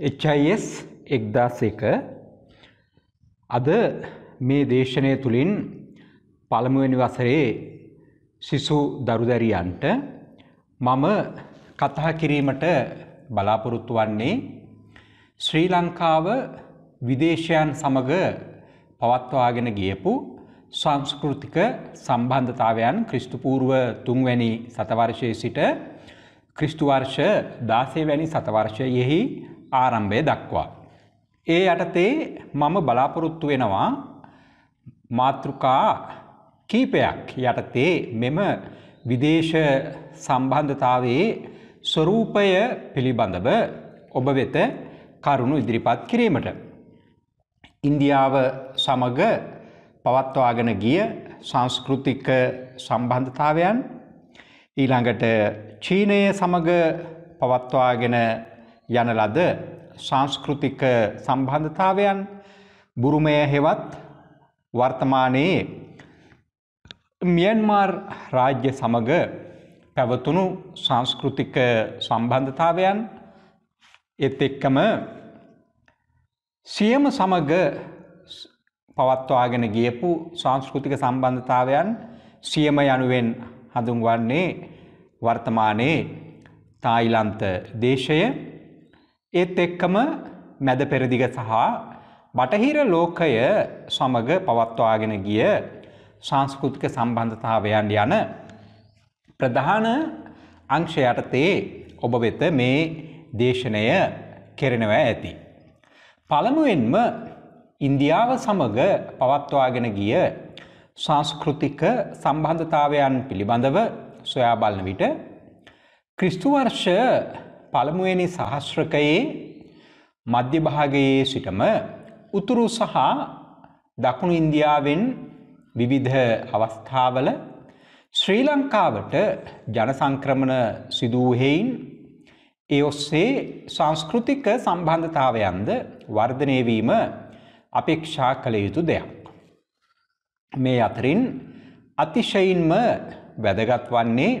HIS 1001 අද මේ දේශනය තුළින් පළමුවෙනි වසරේ සිසු දරුදැරියන්ට මම කතා කිරීමට බලාපොරොත්තු වන්නේ ශ්‍රී ලංකාව විදේශයන් සමග පවත්වාගෙන ගියපු සංස්කෘතික සම්බන්ධතාවයන් ක්‍රිස්තුපූර්ව තුන්වැනි සතවර්ෂයේ සිට ක්‍රිස්තු වර්ෂ 16 වැනි සතවර්ෂයෙහි ආරම්භය දක්වා. ඒ යටතේ මම බලාපොරොත්තු වෙනවා මාතෘකා කීපයක් යටතේ මෙම විදේශ සම්බන්ධතාවයේ ස්වරූපය පිළිබඳව ඔබ වෙත කරුණු ඉදිරිපත් කිරීමට. ඉන්දියාව සමග පවත්වාගෙන ගිය සංස්කෘතික සම්බන්ධතාවයන් ඊළඟට චීනය සමග පවත්වාගෙන යන ලද සංස්කෘතික සම්බන්ධතාවයන් බුරුමය හෙවත් වර්තමානයේ මියන්මාර් රාජ්‍ය සමග පැවතුණු සංස්කෘතික සම්බන්ධතාවයන් එත් එක්කම සියම සමග පවත්වාගෙන ගියපු සංස්කෘතික සම්බන්ධතාවයන් සියම යනුවෙන් හඳුන්වන්නේ වර්තමානයේ තායිලන්ත දේශය ඒත් එක්කම මැද පෙරදිග සහ බටහිර ලෝකය සමඟ පවත්වාගෙන ගිය සංස්කෘතික සම්බන්ධතාවයන් යන ප්‍රධාන අංශයටතේ ඔබ වෙත මේ දේශනය කෙරෙනව ඇති. පළමුවෙන්ම ඉන්දියාව සමඟ පවත්වාගෙන ගිය සංස්කෘතික සම්බන්ධතාවයන් පිළිබඳව සොයා බලන විට ක්‍රිස්තුවර්ෂ පළමුුවනි සහස්්‍රකයේ මධ්‍යභාගයේ සිටම උතුරු සහ දකුණු ඉන්දියාවෙන් විවිධ අවස්ථාවල ශ්‍රී ලංකාවට ජනසංක්‍රමණ සිදූහෙයින් ඒ ඔස්සේ සංස්කෘතික සම්බන්ධතාවයන්ද වර්ධනයවීම අපේක්ෂා කළ යුතු දෙයක්. මේ අතරින් අතිශයින්ම වැදගත් වන්නේ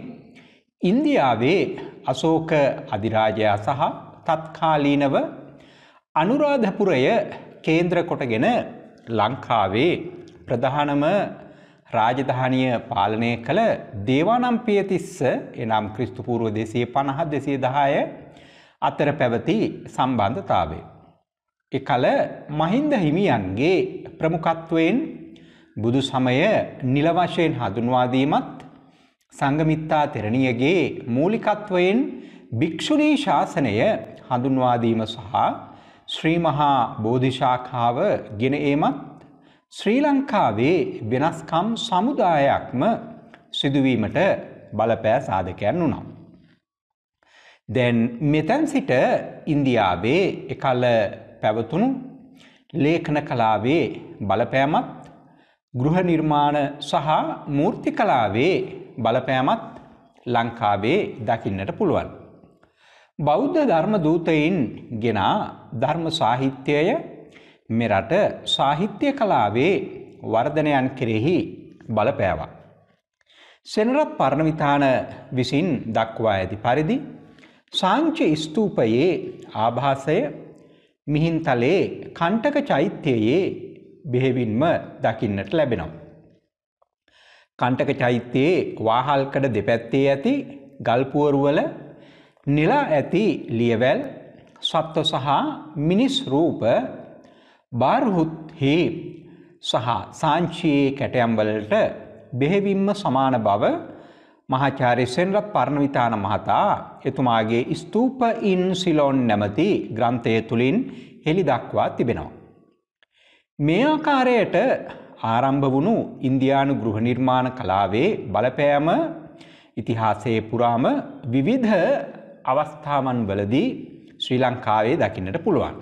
ඉන්දියාවේ අශෝක අධිරාජයා සහ තත්කාලීනව අනුරාධපුරය කේන්ද්‍ර කොටගෙන ලංකාවේ ප්‍රධානම රාජධානිය පාලනය කළ දේවානම් පියතිස්ස එනම් ක්‍රිස්තුපූරුව දෙසේ පණහත් දෙසේ දහය අතර පැවති සම්බන්ධතාවේ. එකල මහින්ද හිමියන්ගේ ප්‍රමුකත්වයෙන් බුදු සමය නිලවශයෙන් හඳුන්වාදීමත් සංගමිත්තා තෙරණියගේ මූලිකත්වයෙන් භික්‍ෂුණී ශාසනය හඳුන්වාදීම සහ ශ්‍රීමහා බෝධිශාඛාව ගෙන ඒමත් ශ්‍රී ලංකාවේ වෙනස්කම් සමුදායක්ම සිදුවීමට බලපෑ සාධකයන් වුණා. දැන් මෙතැන් සිට ඉන්දියාවේ එකල පැවතුණු ලේඛන කලාවේ බලපෑමත් ගෘහ නිර්මාණ සහ මූර්ති කලාවේ බලපෑමත් ලංකාවේ දකින්නට පුළුවන්. බෞද්ධ ධර්ම දූතයින් ගෙනා ධර්ම සාහිත්‍යය මෙරට සාහිත්‍ය කලාවේ වර්ධනයන් කෙරෙහි බලපෑවා. සෙනරත් පරණවිතාන විසින් දක්වා ඇති පරිදි සංච ස්තූපයේ ආභාසය මිහින්තලේ කණ්ටක චෛත්‍යයේ බෙහෙවින්ම දකින්නට ලැබෙනවා. කණ්ටක චෛත්‍යයේ වාහල්කඩ දෙපැත්තේ ඇති ගල්පුවරුවල නිලා ඇති ලියවැල් සත්ව සහ මිනිස් රූප බාර්හුත්හි සහ සාංචියයේ කැටයම්වලට බෙහෙවින්ම සමාන බව මහාචාර්ය සෙන්රත් පරණවිතාන මහතා එතුමාගේ ස්තූප ඉන් සිලොන් නැමති ග්‍රන්ථය තුළින් හෙළි දක්වා තිබෙනවා. මේ ආකාරයට ආරම්භ වුණු ඉන්දියානු ගෘහ නිර්මාණ කලාවේ බලපෑම ඉතිහාසයේ පුරාම විවිධ අවස්ථාමන් වලදී ශ්‍රී ලංකාවේ දකින්නට පුළුවන්.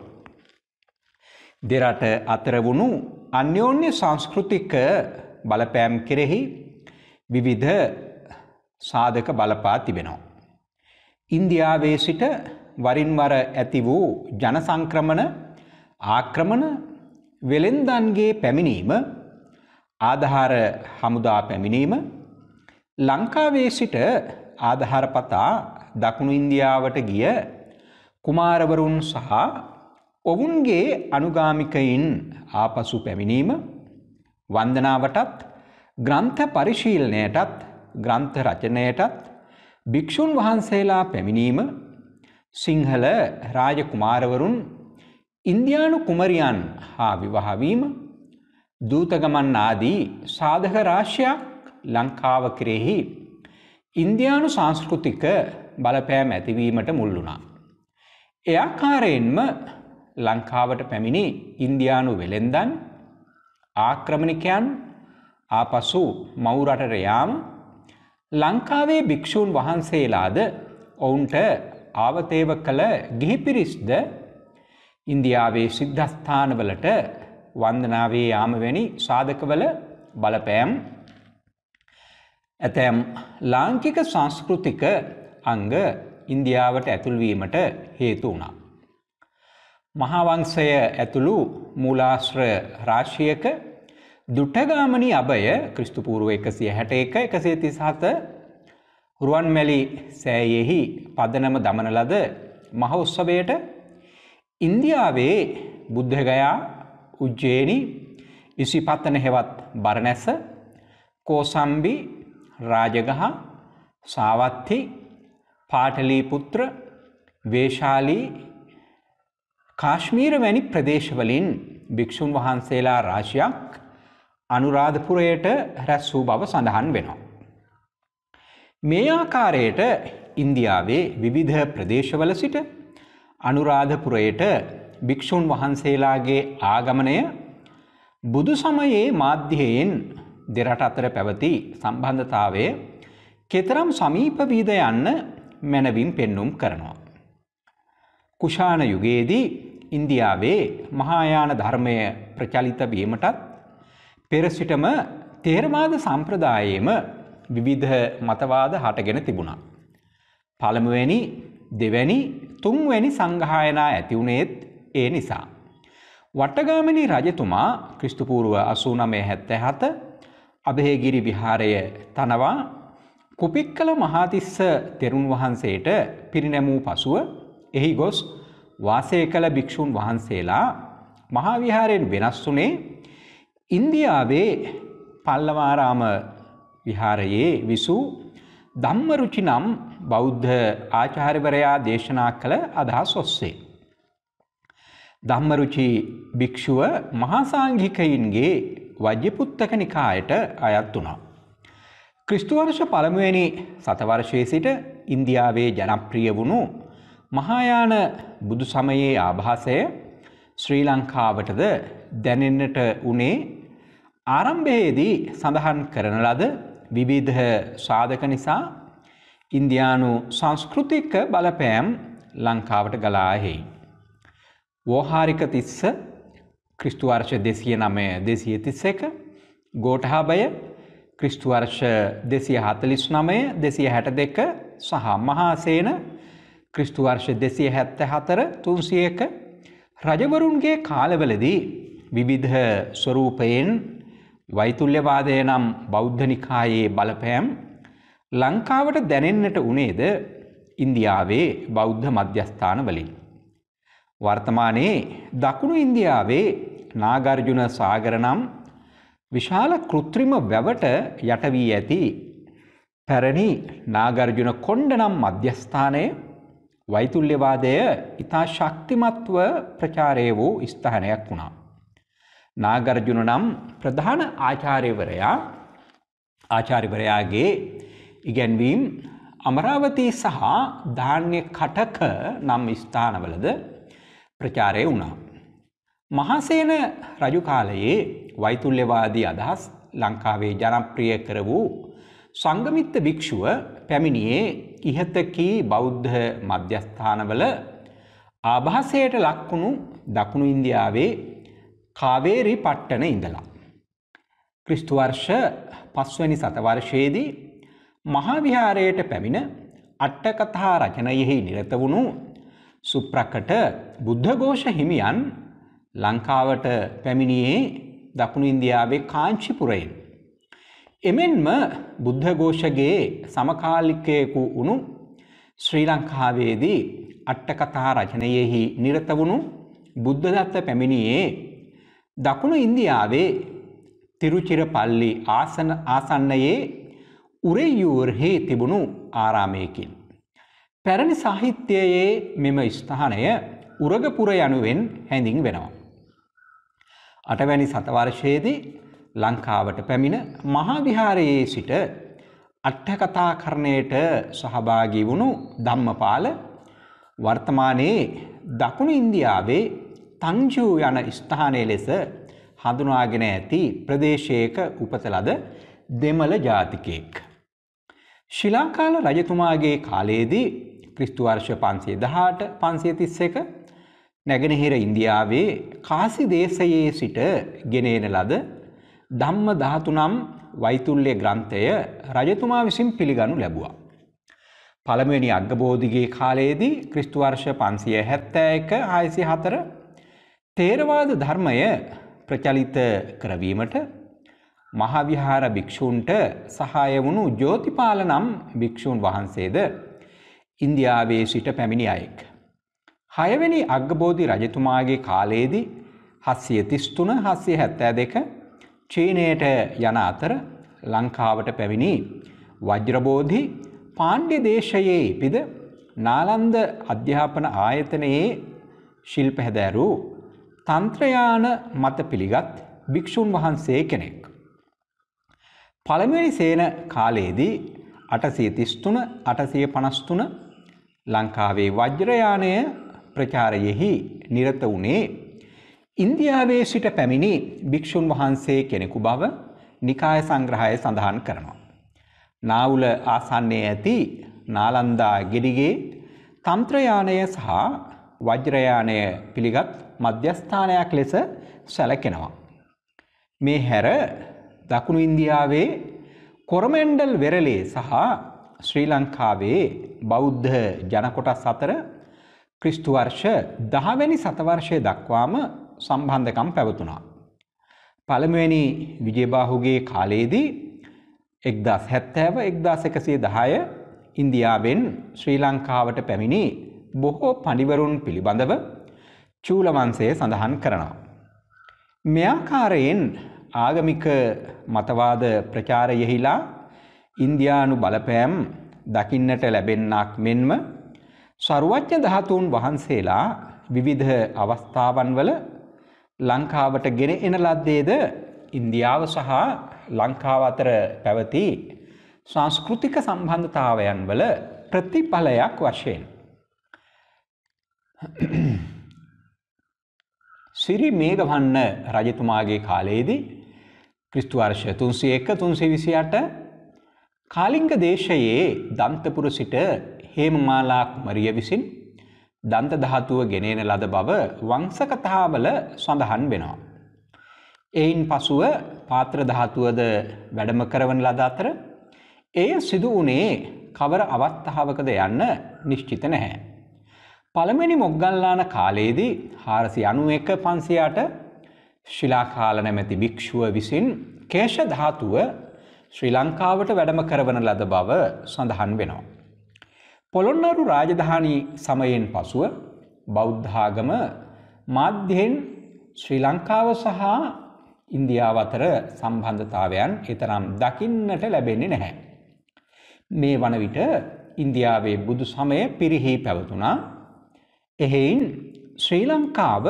දෙරට අතර වුණු අන්‍යෝන්‍ය සංස්කෘතික බලපෑම් කෙරෙහි විවිධ සාධක බලපා තිබෙනවා. ඉන්දියාවේ සිට වරින් වර ඇති වූ ජනසංක්‍රමණ ආක්‍රමණ වෙළෙන්දන්ගේ පැමිණීම ආධාර හමුදා පැමිණීම ලංකාවේ සිට ආධහරපතා දකුණු ඉන්දියාවට ගිය කුමාරවරුන් සහ ඔවුන්ගේ අනුගාමිකයින් ආපසු පැමිණීම වන්දනාවටත් ග්‍රන්ථ පරිශීලනයටත් ග්‍රන්ථ රචනයටත් භික්‍ෂූන් වහන්සේලා පැමිණීම සිංහල රාජකුමාරවරුන් ඉන්දයානු කුමරියන් හා විවාහවීම දූතගමන් ආදී සාධක රාශ්‍යයක් ලංකාව කෙරෙහි ඉන්දයානු සංස්කෘතික බලපෑම් ඇතිවීමට මුල් වුණා. එයාකාරයෙන්ම ලංකාවට පැමිණි ඉන්දයානු වෙළෙන්දන් ආක්‍රමණිකයන් ආපසු මවුරටට යාම ලංකාවේ භික්‍ෂූන් වහන්සේලාද ඔවුන්ට ආවතේව කළ ගිහිපිරිස්ද ඉන්දියාවේ සිද්ධස්ථානවලට වන්දනාවේ යාමවැනි සාධකවල බලපෑම් ඇතැම් ලාංකික සංස්කෘතික අංග ඉන්දියාවට ඇතුල්වීමට හේතු වුණා. මහාවංසය ඇතුළු මූලාශ්‍ර රාශියක දුටගාමනි අභය ක්‍රිස්තුපූරුව එකසිය හැට එක එකසේ තිසාත රුවන්මැලි සෑයෙහි පදනම දමනලද මහඋත්සවයට ඉන්දියාවේ බුද්ධගයා උජ්ජේනි ඉසිපත්තන හෙවත් බරණැස කෝසම්බි රාජගහ සාවත්හි පාටලී පුත්‍ර වේශාලී කාශ්මීර වැනි ප්‍රදේශවලින් භික්‍ෂූන් වහන්සේලා රාශයක් අනුරාධපුරයට රැස් වූ බව සඳහන් වෙනවා. මේ ආකාරයට ඉන්දියාවේ විවිධ ප්‍රදේශවල සිට අනුරාධපුරයට භික්‍ෂූන් වහන්සේලාගේ ආගමනය බුදු සමයේ මාධ්‍යයෙන් දෙරට අතර පැවති සම්බන්ධතාවය කෙතරම් සමීප වීද යන්න මැනවින් පෙන්නුම් කරනවා. කුෂාණ යුගයේදී ඉන්දියාවේ මහායාන ධර්මය ප්‍රචලිත වීමටත් පෙර සිටම තේරවාද සම්ප්‍රදායේම විවිධ මතවාද හටගෙන තිබුණා. පළමුවැනි දෙවැනි තුන්වැනි සංඝායනා ඇතිවුණේත් ඒ නිසා. වටගාමිණි රජතුමා ක්‍රිස්තුපූරුව අසූ නමය හැත්තැ හත අභහේගිරි විහාරය තනවා කුපික්කල මහාතිස්ස තෙරුන් වහන්සේට පිරිනැමූ පසුව එහි ගොස් වාසය කළ භික්‍ෂූන් වහන්සේලා මහාවිහාරයෙන් වෙනස් වුනේ ඉන්දියාවේ පල්ලවාරාම විහාරයේ විසූ ධම්මරුචි නම් බෞද්ධ ආචාර්යවරයා දේශනා කළ අදහස් ඔස්සේ. ධම්මරුචි භික්ෂුව මහාසාංඝිකයින්ගේ වජ්‍යපුත්තක නිකායට අයත් වුණා. ක්‍රිස්තුවර්ෂ පළමුවැනි සතවර්ෂයේ සිට ඉන්දියාවේ ජනප්‍රිය වුණු මහායාන බුදු සමයේ ආභාසය ශ්‍රී ලංකාවටද දැනෙන්නට උනේ ආරම්භයේදී සඳහන් කරන ලද විවිධ සාධක නිසා ඉන්දයානු සංස්කෘතික බලපෑම් ලංකාවට ගලාහෙයි. වෝහාරික තිස්ස ක්‍රිස්තුවර්ෂ දෙසිය නමය දෙසිය තිස්ස එක ගෝටහාබය ක්‍රිස්තුවර්ෂ දෙසිය හතලිස් නමය දෙසිය හැට දෙක සහ මහාසේන ක්‍රිස්තුවර්ෂ දෙසිය හැත්ත හතර තුන්සියක රජවරුන්ගේ කාලවලදී විවිධ ස්වරූපයෙන් වෛතුල්්‍යවාදය නම් බෞද්ධනිකායේ බලපෑම් ලංකාවට දැනෙන්නට උනේද ඉන්දියාවේ බෞද්ධ මධ්‍යස්ථාන වලින්. වර්තමානයේ දකුණු ඉන්දියාවේ නාගර්ජුන සාගර නම් විශාල කෘත්‍රිම වැවට යට වී ඇති පැරණි නාගර්ජුන කොණ්ඩ නම් මධ්‍යස්ථානය වෛතුල්‍යවාදය ඉතා ශක්තිමත්ව ප්‍රචාරය වූ ස්ථානයක් වුණා. නාගර්ජුන නම් ප්‍රධාන ආචාර්යවරයා ආචාරිවරයාගේ ඉගැන්වීම් අමරාවතී සහ ධාන්‍ය කටක නම් ස්ථානවලද ප්‍රචාරය වුණා. මහසේන රජු කාලයේ වෛතුල්‍යවාදී අදහස් ලංකාවේ ජනප්‍රිය කර වූ සංගමිත්ත භික්ෂුව පැමිණියේ ඉහතකී බෞද්ධ මධ්‍යස්ථානවල ආභාසයට ලක්වුණු දකුණු ඉන්දියාවේ කාවේරි පට්ටන ඉඳලා. ක්‍රිස්තුවර්ෂ පස්වනි සතවර්ෂයේදී මහාවිහාරයට පැමිණ අට්ටකතා රචනයෙහි නිරත වුණු සුප්‍රකට බුද්ධඝෝෂ හිමියන් ලංකාවට පැමිණියේ දකුණු ඉන්දියාවේ කාංචිපුරයෙන්. එමෙන්ම බුද්ධඝෝෂගේ සමකාලිකයෙකු වුණු ශ්‍රී ලංකාවේදී අට්ටකතා රචනයෙහි නිරත වුණු බුද්ධදත්ත පැමිණියේ දකුණු ඉන්දියාවේ තිරුචිරපල්ලි ආසන ආසන්නයේ උරෙයූර්හි තිබුණු ආරාමයකින්. පැරණි සාහිත්‍යයේ මෙම ස්ථානය උරගපුර යනුවෙන් හැඳින් වෙනවා. අටවැනි සතවර්ෂයේදී ලංකාවට පැමිණ මහාවිහාරයේ සිට අට්ඨකතාකරණයට සහභාගී වුණු ධම්මපාල වර්තමානයේ දකුණු ඉන්දියාවේ තංජූ යන ස්ථානය ලෙස හඳුනාගෙන ඇති ප්‍රදේශයක උපත ලද දෙමළ ජාතිකයෙක්. ශිලාංකාල රජතුමාගේ කාලයේදී ක්‍රිස්තුවර්ෂ පන්සේ දහට පන්සේතිස්ස එක නැගෙනහිර ඉන්දියාවේ කාසි දේශයේ සිට ගෙනේන ලද ධම්ම ධාතුනම් වෛතුල්ලය ග්‍රන්ථය රජතුමා විසින් පිළිගනු ලැබුවා. පළමුවැනි අග්ගබෝධිගේ කාලයේදී ක්‍රිස්තුවර්ෂ පන්සිය හැත්තෑ එක හයසි හතර තේරවාද ධර්මය ප්‍රචලිත කරවීමට මහාවිහාර භික්‍ෂූන්ට සහාය වුණු ජෝතිපාල නම් භික්‍ෂූන් වහන්සේද ඉන්දියාවේ සිට පැමිණි අයෙක්. හයවැනි අග්ගබෝධි රජතුමාගේ කාලයේදී හස්සිය තිස්තුන හස්සේ හැත්තෑ දෙක චීනයට යන අතර ලංකාවට පැමිණි වජ්‍රබෝධි පාණ්ඩ්‍ය දේශයේ පිද නාලන්ද අධ්‍යාපන ආයතනයේ ශිල්ප හැදෑරූ තන්ත්‍රයාන මත පිළිගත් භික්‍ෂූන් වහන්සේ කෙනෙක්. පළමිනි සේන කාලයේදී අටසය තිස්තුන අටසය පනස්තුන ලංකාවේ වජ්‍රයානය ප්‍රචාරයෙහි නිරත වුණේ ඉන්දියාවේ සිට පැමිණි භික්‍ෂූන් වහන්සේ කෙනෙකු බව නිකාය සංග්‍රහය සඳහන් කරනවා. නාවුල ආසන්නේ ඇති නාලන්දා ගෙඩිගේ තන්ත්‍රයානය සහ වජ්‍රයානය පිළිගත් මධ්‍යස්ථානයක් ලෙස සැලකෙනවා. මේ හැර දකුණු ඉන්දියාවේ කොරමෙන්ඩල් වෙරළේ සහ ශ්‍රී ලංකාවේ බෞද්ධ ජනකොටස් අතර ක්‍රිස්තු වර්ෂ 10 වෙනි සතවර්ෂය දක්වාම සම්බන්ධකම් පැවතුණා. පළමුවෙනි විජේබාහුගේ කාලයේදී 1070 1110 ඉන්දියාවෙන් ශ්‍රී ලංකාවට පැමිණි බොහෝ පඬිවරුන් පිළිබඳව චූල වංශය සඳහන් කරනවා. මෙයාකාරයෙන් ආගමික මතවාද ප්‍රචාරයෙහිලා ඉන්දියානු බලපෑම් දකින්නට ලැබෙන්නක් මෙන්ම සරුවච්ඥ ධාතුන් වහන්සේලා විවිධ අවස්ථාවන් වල ලංකාවට ගෙන එන ලද්දේද ඉන්දියාව සහ ලංකාව අතර පැවති සංස්කෘතික සම්බන්ධතාවයන් වල ප්‍රතිඵලයක් වශයෙන්. සිරි මේගවන්න රජතුමාගේ කාලයේදී ක්‍රිස්තුවර්ෂ තුන්සේ එක තුන්සේ විසියාට කාලිංග දේශයේ දන්තපුර සිට හේමමාලාක් මරිය විසින් දන්ත දහතුව ගෙනෙන ලද බව වංසකතාවල සඳහන් වෙනවා. එයින් පසුව පාත්‍ර දහතුවද වැඩම කරවන ලද අතර එය සිදු වුණේ කවර අවත්තාවකද යන්න නිශ්චිත නැහැ. පළමනි මොග්ගල්ලාන කාලයේදී හාරසි අනුව එක පන්සියාට ශිලාකාල නැමැති භික්‍ෂුව විසින් කේෂධාතුව ශ්‍රී ලංකාවට වැඩම කරවන ලද බව සඳහන් වෙනවා. පොළොන්නරු රාජධානී සමයෙන් පසුව බෞද්ධාගම මාධ්‍යයෙන් ශ්‍රී ලංකාව සහ ඉන්දියාව අතර සම්බන්ධතාවයන් එතරම් දකින්නට ලැබෙන්නේ නැහැ. මේ වන විට ඉන්දියාවේ බුදු සමය පිරිහි පැවතුනා. එහෙයින් ශ්‍රී ලංකාව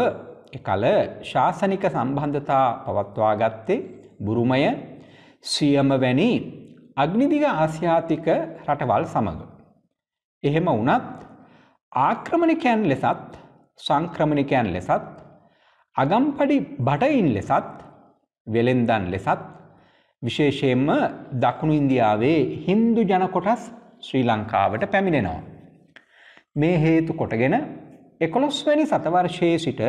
එකල ශාසනික සම්බන්ධතා පවත්වා ගත්තේ බුරුමය සියම වැනි අග්නිදිග ආසියාතික රටවල් සමඟ. එහෙම වනත් ආක්‍රමණිකයන් ලෙසත් සංක්‍රමණිකයන් ලෙසත් අගම්පඩි බටයින් ලෙසත් වෙළෙන්දන් ලෙසත් විශේෂයෙන්ම දකුණු ඉන්දියාවේ හින්දු ජනකොටස් ශ්‍රී ලංකාවට පැමිණෙනවා. මේ හේතු කොටගෙන එකොළොස්වැනි සතවර්ෂයේ සිට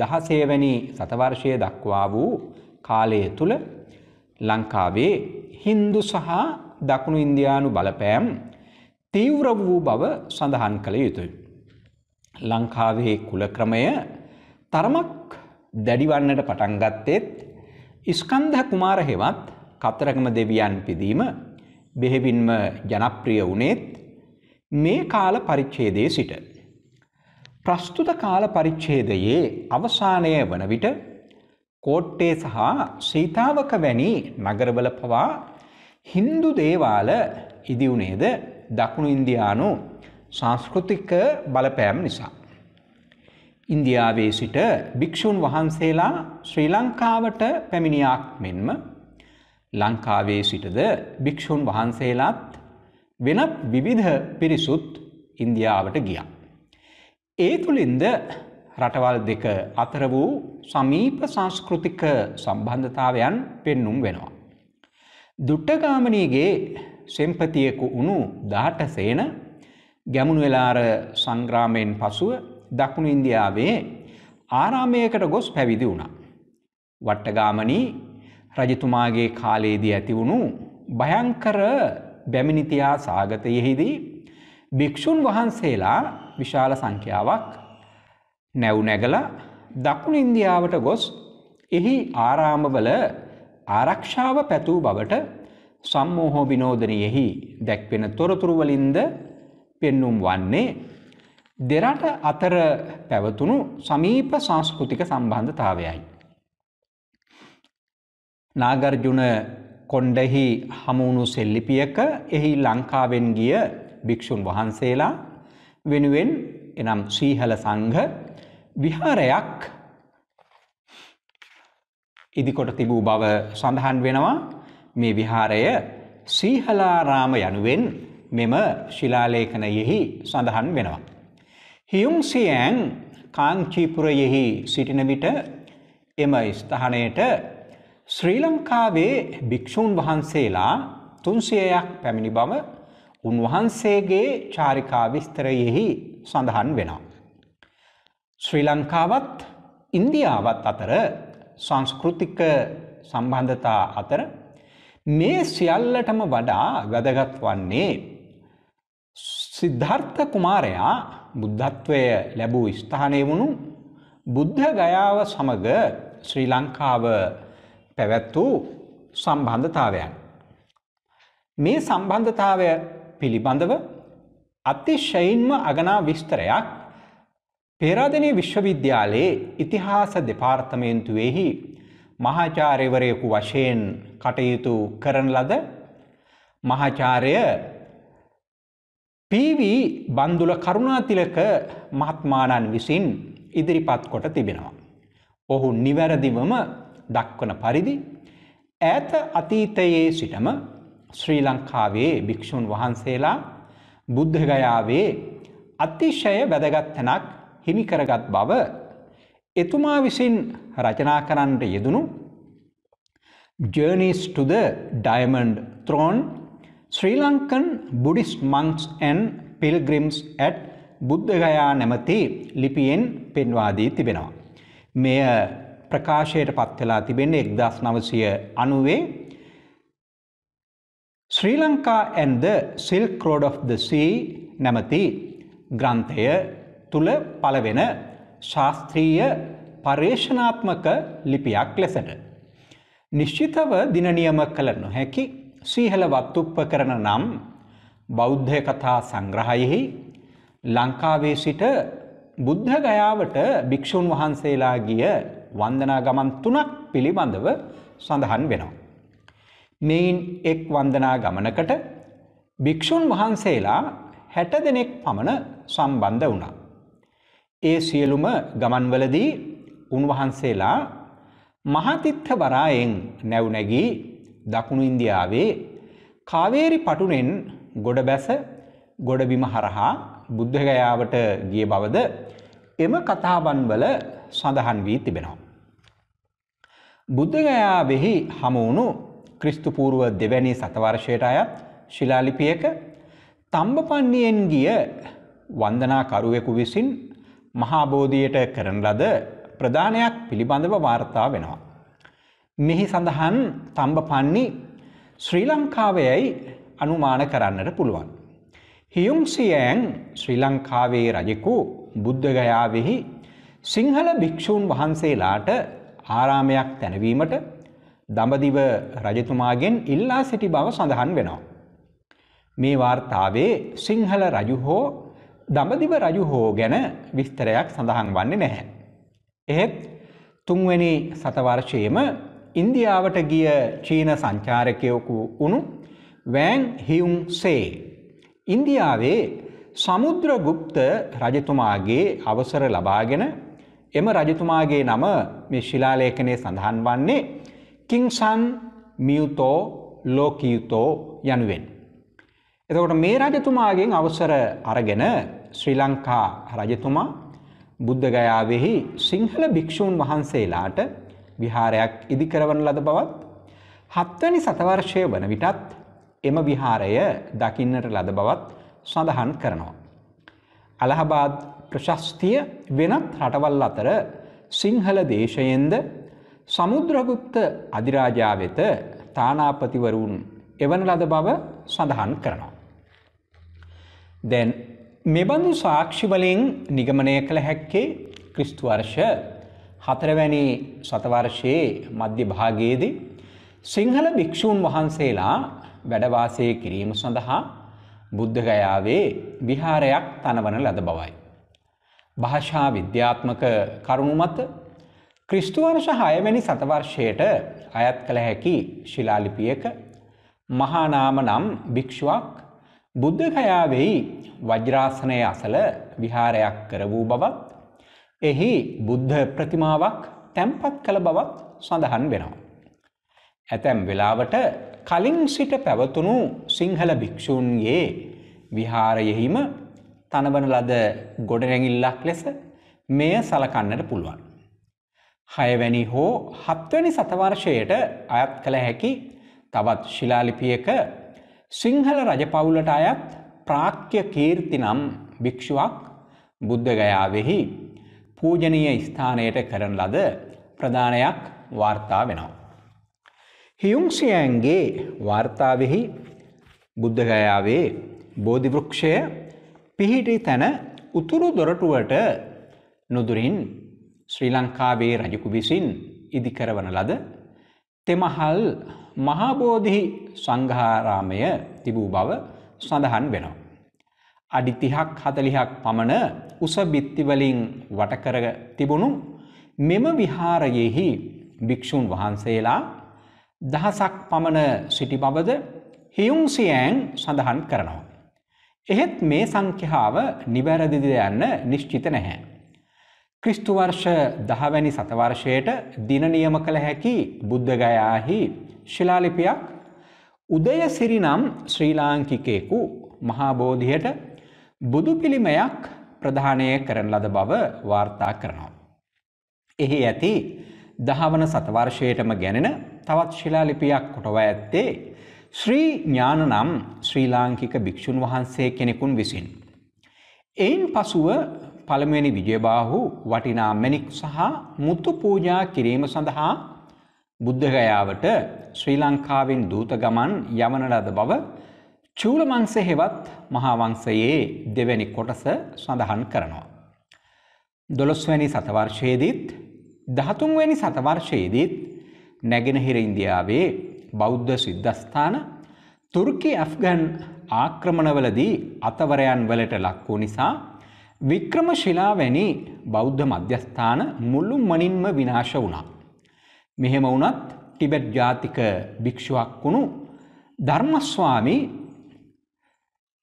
දහසේවැනි සතවර්ෂය දක්වා වූ කාලය තුළ ලංකාවේ හින්දු සහ දකුණු ඉන්දයානු බලපෑම් තීව්‍ර වූ බව සඳහන් කළ යුතුයි. ලංකාවේ කුලක්‍රමය තරමක් දැඩිවන්නට පටන්ගත්තෙත් ඉස්කන්ධ කුමාර හෙවත් කතරගම දෙවියන් පිදීම බෙහෙවින්ම ජනප්‍රිය වුණේත් මේ කාල පරිච්ඡේදයේ සිට. ප්‍රස්තුත කාල පරිච්ඡේදයේ අවසානය වන විට කෝට්ටේ සහ සීතාවක වැනි නගරවල පවා හින්දු දේවාල ඉදිවුනේද දකුණු ඉන්දියානු සංස්කෘතික බලපෑම් නිසා. ඉන්දියාවේ සිට භික්‍ෂූන් වහන්සේලා ශ්‍රී ලංකාවට පැමිණියක් මෙන්ම ලංකාවේ සිටද භික්‍ෂූන් වහන්සේලාත් වෙනත් විවිධ පිරිසුත් ඉන්දියාවට ගියා. ඒ තුළින්ද රටවල් දෙක අතර වූ සමීප සංස්කෘතික සම්බන්ධතාවයන් පෙන්නුම් වෙනවා. දුට්ටගාමනීගේ සෙම්පතියෙකු වුණු දාට සේන ගැමුණු වෙලාර සංග්‍රාමයෙන් පසුව දකුණු ඉන්දියාවේ ආරාමයකට ගොස් පැවිදි වුණා. වට්ටගාමනී රජතුමාගේ කාලයේදී ඇතිවුණු භයංකර බැමිනිතියා සාගතයෙහිදී භික්‍ෂූන් වහන්සේලා විශාල සංඛ්‍යාවක් නැව් නැගලා දකුණු ඉන්දියාවට ගොස් එහි ආරාමවල ආරක්ෂාව පැතූ බවට සම්මෝහෝ විනෝදනයෙහි දැක්වෙන තොරතුරුවලින්ද පෙන්නුම් වන්නේ දෙරට අතර පැවතුණු සමීප සංස්කෘතික සම්බන්ධතාවයයි. නාගර්ජුන කොණ්ඩෙහි හමුණු සෙල්ලිපියක එහි ලංකාවෙන් ගිය භික්‍ෂූන් වහන්සේලා වෙනුවෙන් එනම් ශ්‍රීහල සංඝ විහාරයක් ඉදිකොට තිබූ බව සඳහන් වෙනවා මේ විහාරය සීහලාරාම යනුවෙන් මෙම ශිලාලේඛනයෙහි සඳහන් වෙනවා. හියුම්සියෑන් කාංචීපුරයෙහි සිටින විට එම ස්ථානයට ශ්‍රී ලංකාවේ භික්‍ෂූන් වහන්සේලා තුන්සියයක් පැමිණි බව උන්වහන්සේගේ චාරිකා විස්තරයෙහි සඳහන් වෙනවා. ශ්‍රී ලංකාවත් ඉන්දියාවත් අතර සංස්කෘතික සම්බන්ධතා අතර මේ සියල්ලටම වඩා වැදගත් වන්නේ සිද්ධර්ථ කුමාරයා බුද්ධත්වය ලැබූ ස්ථානය වුණු බුද්ධ ගයාව සමග ශ්‍රී ලංකාව පැවැත් වූ සම්බන්ධතාවයන්. මේ සම්බන්ධතාවය පිළිබඳව අතිශයින්ම අගනා විස්තරයක් පේරාදනය විශ්වවිද්‍යාලයේ ඉතිහාස දෙපාර්තමේන්තුවෙහි මහාචාර්යවරයෙකු වශයෙන් කටයුතු කරන ලද මහාචාරය පීව බන්දුල කරුණාතිලක මහත්මානන් විසින් ඉදිරිපත් කොට තිබෙනවා. ඔහු නිවැරදිවම දක්වන පරිදි ඈත අතීතයේ සිටම ශ්‍රී ලංකාවේ භික්‍ෂූන් වහන්සේලා බුද්ධගයාවේ අතිශය වැදගත් තැනක් හිමිකරගත් බව එතුමා විසින් රචනා කරන්නට යෙදුණු Journeys to the Diamond Throne Sri Lankan Buddhist monks and pilgrims at Bodhgaya නැමති ලිපියෙන් පෙන්වාදී තිබෙනවා. මෙය ප්‍රකාශයට පත්වෙලා තිබෙන්නේ එක්දස් නවසය අනුවේ ශ්‍රී ලංකා ඇන්ද සිල් කරෝඩ් of the සී නැමති ග්‍රන්ථය තුළ පලවෙන ශාස්ත්‍රීය පර්ේෂනාත්මක ලිපියක් ලෙසට. නිශ්චිතව දිනනියම කළ නොහැකි සීහල වත්තුප්ප කරන නම් බෞද්ධ කතා සංග්‍රහයෙහි ලංකාවේ සිට බුද්ධ ගයාවට භික්‍ෂූන් වහන්සේලා ගිය වන්දනා ගමන් තුනක් පිළිබඳව සඳහන් වෙනවා. මෙයින් එක් වන්දනා ගමනකට භික්‍ෂූන් වහන්සේලා හැට දෙනෙක් පමණ සම්බන්ධ වුණා. ඒ සියලුම ගමන්වලදී උන්වහන්සේලා මහතිත්හ වරායෙන් නැවනැගී දකුණු ඉන්දියාවේ කාවේරි පටුනෙන් ගොඩ බැස ගොඩබිම හරහා බුද්ධගයාවට ගිය බවද එම කතාබන්වල සඳහන් වී තිබෙනවා. බුද්ධගයාවෙහි හමුවුණු ක්‍රිස්තුපූර්ව දෙවැනි සතවර්ෂයට අයත් ශිලාලිපියක තම්බපන්නියෙන් ගිය වන්දනාකරුවෙකු විසින් මහාබෝධියට කරන ලද ප්‍රධානයක් පිළිබඳව වාර්තා වෙනවා. මෙහි සඳහන් තම්බපන්නි ශ්‍රී ලංකාවයයි අනුමාන කරන්නට පුළුවන්. හියුම්සියෑන් ශ්‍රී ලංකාවේ රජෙකු බුද්ධගයාවෙහි සිංහල භික්‍ෂූන් වහන්සේලාට ආරාමයක් තැනවීමට දඹදිව රජතුමාගෙන් ඉල්ලා සිටි බව සඳහන් වෙනවා. මේ වාර්තාවේ සිංහල රජු හෝ දඹදිව රජු හෝ ගැන විස්තරයක් සඳහන් වන්නේ නැහැ. එහෙත් තුන්වැනි සතවර්ෂයේම ඉන්දියාවට ගිය චීන සංචාරකයෙකු වුණු වෑන් හියුන් සේ ඉන්දියාවේ සමුද්‍රගුප්ත රජතුමාගේ අවසර ලබාගෙන එම රජතුමාගේ නම මේ ශිලාලේඛනයේ සඳහන් වන්නේ කිංසන් මියුතෝ ලෝකයුතෝ යනුවෙන්. එතකොට මේ රජතුමාගෙන් අවසර අරගෙන ශ්‍රී ලංකා රජතුමා බුද්ධගයාවෙහි සිංහල භික්‍ෂූන් වහන්සේලාට විහාරයක් ඉදිකරවන ලද බවත් හත්වනි සතවර්ෂය වන විටත් එම විහාරය දකින්නට ලද බවත් සඳහන් කරනවා. අලහබාද් ප්‍රශස්තිය වෙනත් රටවල් අතර සිංහල දේශයෙන්ද සමුද්‍රගුප්ත අධිරාජා වෙත තානාපතිවරුන් එවන ලද බව සඳහන් කරනවා. දැන් මෙබඳු සාක්ෂිවලින් නිගමනය කළ හැක්කේ ක්‍රිස්තුවර්ෂ හතරවැනි සතවර්ෂයේ මධ්‍ය භාගයේදී සිංහල භික්‍ෂූන් වහන්සේලා වැඩවාසය කිරීම සඳහා බුද්ධගයාවේ විහාරයක් තනවන ලද බවයි. භාෂා විද්‍යාත්මක කරුණු මත ක්‍රිස්තුවර්ෂ හයවැනි සතවර්ෂයට අයත් කළ හැකි ශිලාලිපියක මහානාම නම් භික්ෂුවක් බුද්ධකයාවෙහි වජ්‍රාසනය අසල විහාරයක් කර වූ බවත් එහි බුද්ධ ප්‍රතිමාවක් තැන්පත් කළ බවත් සඳහන් වෙනවා. ඇතැම් වෙලාවට කලින් සිට පැවතුණු සිංහල භික්‍ෂූන්ගේ විහාරයෙහිම තනවන ලද ගොඩනැගිල්ලක් ලෙස මෙය සලකන්නට පුළුවන්. හයවැනි හෝ හත්වනි සතවර්ෂයට අයත් කළ හැකි තවත් ශිලාලිපියක සිංහල රජපවුලට අයත් ප්‍රාක්්‍ය කීර්ති නම් භික්‍ෂුවක් බුද්ධගයාවෙහි පූජනීය ස්ථානයට කරන ලද ප්‍රධානයක් වාර්තා වෙනවා. හියුන්සියන්ගේ වාර්තාවෙහි බුද්ධගයාවේ බෝධිවෘක්ෂය පිහිටි තැන උතුරු දොරටුවට නුදුරින් ශ්‍රී ලංකාවේ රජකු විසින් ඉදිකරවන ලද තෙමහල් මහාබෝධි සංඝාරාමය තිබූ බව සඳහන් වෙනවා. අඩි තිහක් හතලිහක් පමණ උස බිත්තිවලින් වටකර තිබුණු මෙම විහාරයෙහි භික්‍ෂූන් වහන්සේලා දහසක් පමණ සිටි බවද හියුන්සියෑන් සඳහන් කරනවා. එහෙත් මේ සංඛ්‍යාව නිවැරදිද යන්න නිශ්චිත නැහැ. ක්‍රිස්තුවර්ෂ දහවැනි සතවර්ෂයට දින නියම කළ හැකි බුද්ධගයාහි ශිලාලිපියක් උදයසිරි නම් ශ්‍රී ලාංකිකයෙකු මහාබෝධියට බුදු පිළිමයක් ප්‍රධානය කරන ලද බව වාර්තා කරනවා. එහි ඇති දහවන සතවර්ෂයටම ගැනෙන තවත් ශිලාලිපියක් කොටව ඇත්තේ ශ්‍රී ඥාන නම් ශ්‍රී ලාංකික භික්‍ෂූන් වහන්සේ කෙනෙකුන් විසින්. එයින් පසුව පළමුවැනි විජයබාහු වටිනා මැණික් සහ මුතු පූජා කිරීම සඳහා බුද්ධගයාවට ශ්‍රී ලංකාවෙන් දූත ගමන් යවන ලද බව චූලවංශය හෙවත් මහාවංශයේ දෙවැනි කොටස සඳහන් කරනවා. දොළොස්වැනි සතවර්ෂයේදීත් දහතුන්වැනි සතවර්ෂයේදීත් නැගෙනහිර ඉන්දියාවේ බෞද්ධ සිද්ධස්ථාන තුර්කි ඇෆ්ගන් ආක්‍රමණවලදී අතවරයන් වලට ලක් වූ නිසා වික්‍රමශිලා වැනි බෞද්ධ මධ්‍යස්ථාන මුළු මනින්ම විනාශ වුණා. මෙහෙම වුණත් ටිබෙට් ජාතික භික්ෂුවක් වුණු ධර්මස්වාමි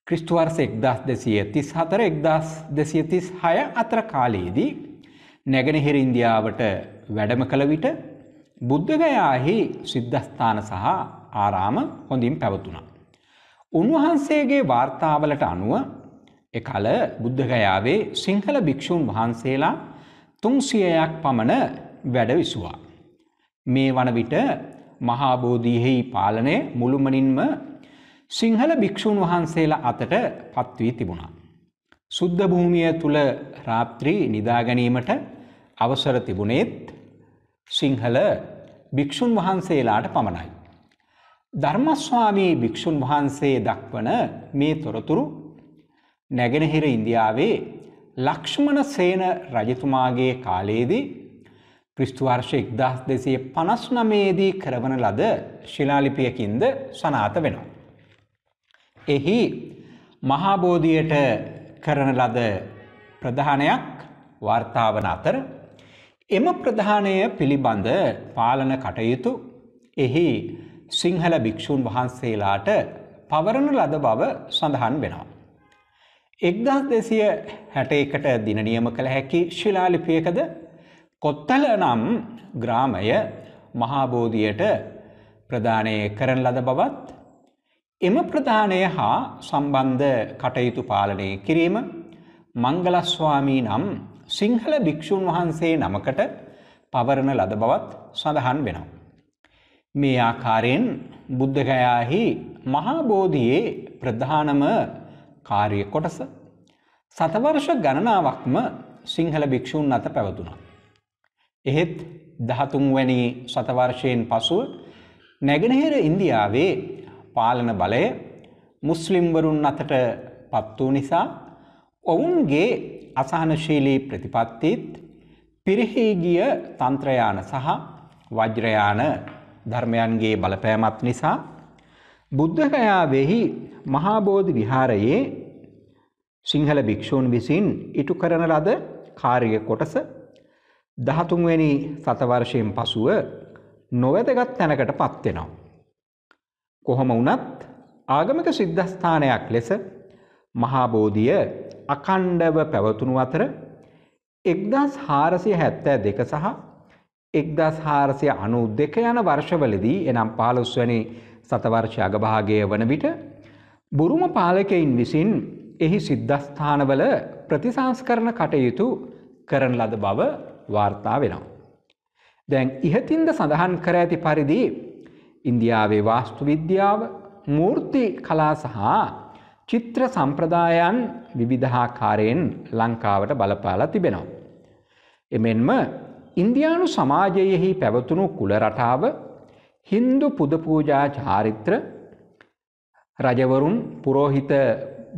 ක්‍රිස්තුවර්ස එක්දස් දෙසිය තිස් හතර එක්දස් දෙසිය තිස් හය අතර කාලයේදී නැගෙනහිර ඉන්දියාවට වැඩම කළ විට බුද්ධගයාහි සිද්ධස්ථාන සහ ආරාම හොඳින් පැවතුනා. උන්වහන්සේගේ වාර්තාවලට අනුව එකල බුද්ධගයාවේ සිංහල භික්‍ෂූන් වහන්සේලා තුන්සියයක් පමණ වැඩවිසුවා. මේ වනවිට මහාබෝධීහෙහි පාලනය මුළුමනින්ම සිංහල භික්‍ෂූන් වහන්සේලා අතට පත්වී තිබුණා. සුද්ධ භූමිය තුළ රාත්‍රී නිදාගැනීමට අවසර තිබුණේත් සිංහල භික්‍ෂූන් වහන්සේලාට පමණයි. ධර්මස්වාමී භික්‍ෂූන් වහන්සේ දක්වන මේ තොරතුරු නැගෙනහිර ඉන්දියාවේ ලක්ෂ්මන සේන රජතුමාගේ කාලයේදී ක්‍රිස්තුවර්ෂ එක්දස් දෙසේ පනස් නමේදී කරවන ලද ශිලාලිපියකින්ද සනාත වෙනවා. එහි මහාබෝධියට කරන ලද ප්‍රධානයක් වාර්තාවන අතර එම ප්‍රධානය පිළිබඳ පාලන කටයුතු එහි සිංහල භික්‍ෂූන් වහන්සේලාට පවරණ ලද බව සඳහන් වෙනවා. එක්දස් දෙසිය හැට එකට දිනනියම කළ හැකි ශිලාලිපියකද කොත්තල නම් ග්‍රාමය මහාබෝධියට ප්‍රධානය කරන ලද බවත් එම ප්‍රධානය හා සම්බන්ධ කටයුතු පාලනය කිරීම මංගලස්වාමී නම් සිංහල භික්‍ෂූන් වහන්සේ නමකට පවරණ ලද බවත් සඳහන් වෙනවා. මේ ආකාරයෙන් බුද්ධගයාහි මහාබෝධියයේ ප්‍රධානම කාර්ය කොටස සතවර්ෂ ගණනාවක්ම සිංහල භික්‍ෂූන් අත පැවතුනා. එහෙත් දහතුන්වැනි සතවර්ෂයෙන් පසුව නැගෙනහිර ඉන්දියාවේ පාලන බලය මුස්ලිම්වරුන් අතට පත්වූ නිසා ඔවුන්ගේ අසාහනශීලී ප්‍රතිපත්තිත් පිරිහීගිය තන්ත්‍රයාන සහ වජ්‍රයාන ධර්මයන්ගේ බලපෑමත් නිසා බුද්ධකයාවෙහි මහාබෝධි විහාරයේ සිංහල භික්‍ෂූන් විසින් ඉටු කරන ලද කාර්ය කොටස දහතුන්වැනි සතවර්ෂයෙන් පසුව නොවැදගත් තැනකට පත්වෙනවා. කොහොම වනත් ආගමික සිද්ධස්ථානයක් ලෙස මහාබෝධිය අකණ්ඩව පැවතුණු අතර එක්දස් හාරසිය හැත්තෑ දෙක සහ එක්දස් හාරසිය අනු දෙක යන වර්ෂවලදී එනම් පාලුස්වැනි සතවර්ෂ අගභාගය වන විට බුරුම පාලකයින් විසින් එහි සිද්ධස්ථානවල ප්‍රතිසංස්කරන කටයුතු කරන ලද බව වාර්තා වෙනවා. දැන් ඉහතින්ද සඳහන් කර ඇති පරිදි ඉන්දියාවේ වාස්තු විද්‍යාව මූර්ති කලා සහ චිත්‍ර සම්ප්‍රදායන් විවිධාකාරයෙන් ලංකාවට බලපාලා තිබෙනවා. එමෙන්ම ඉන්දයානු සමාජයෙහි පැවතුණු කුල රටාව හින්දු පුදපූජා චාරිත්‍ර රජවරුන් පුරෝහිත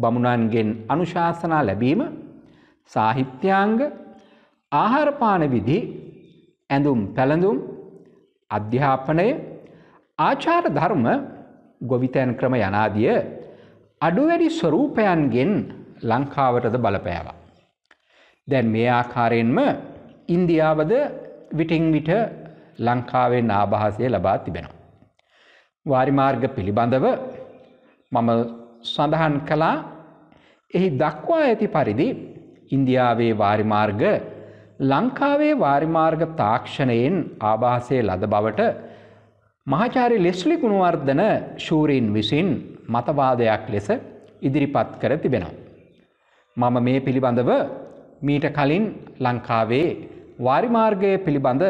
බමුණන්ගෙන් අනුශාසනා ලැබීම සාහිත්‍යාංග ආහාරපාන විදි ඇඳුම් පැළඳුම් අධ්‍යාපනය ආචාර ධර්ම ගොවිතැන් ක්‍රම යනාදිය අඩුවැඩි ස්වරූපයන්ගෙන් ලංකාවටද බලපෑවා. දැන් මේ ආකාරයෙන්ම ඉන්දියාවද විටිං විට ලංකාවෙන් ආභාසය ලබා තිබෙනවා. වාරිමාර්ග පිළිබඳව මම සඳහන් කළා එහි දක්වා ඇති පරිදි ඉන්දියාවේ වාරිමාර්ග ලංකාවේ වාරිමාර්ග තාක්ෂණයෙන් ආභාසය ලද බවට මහාචාරි ලෙස්ලි ගුණවර්ධන ශූරීන් විසින් මතවාදයක් ලෙස ඉදිරිපත් කර තිබෙනවා. මම මේ පිළිබඳව මීට කලින් ලංකාවේ වාරිමාර්ගය පිළිබඳ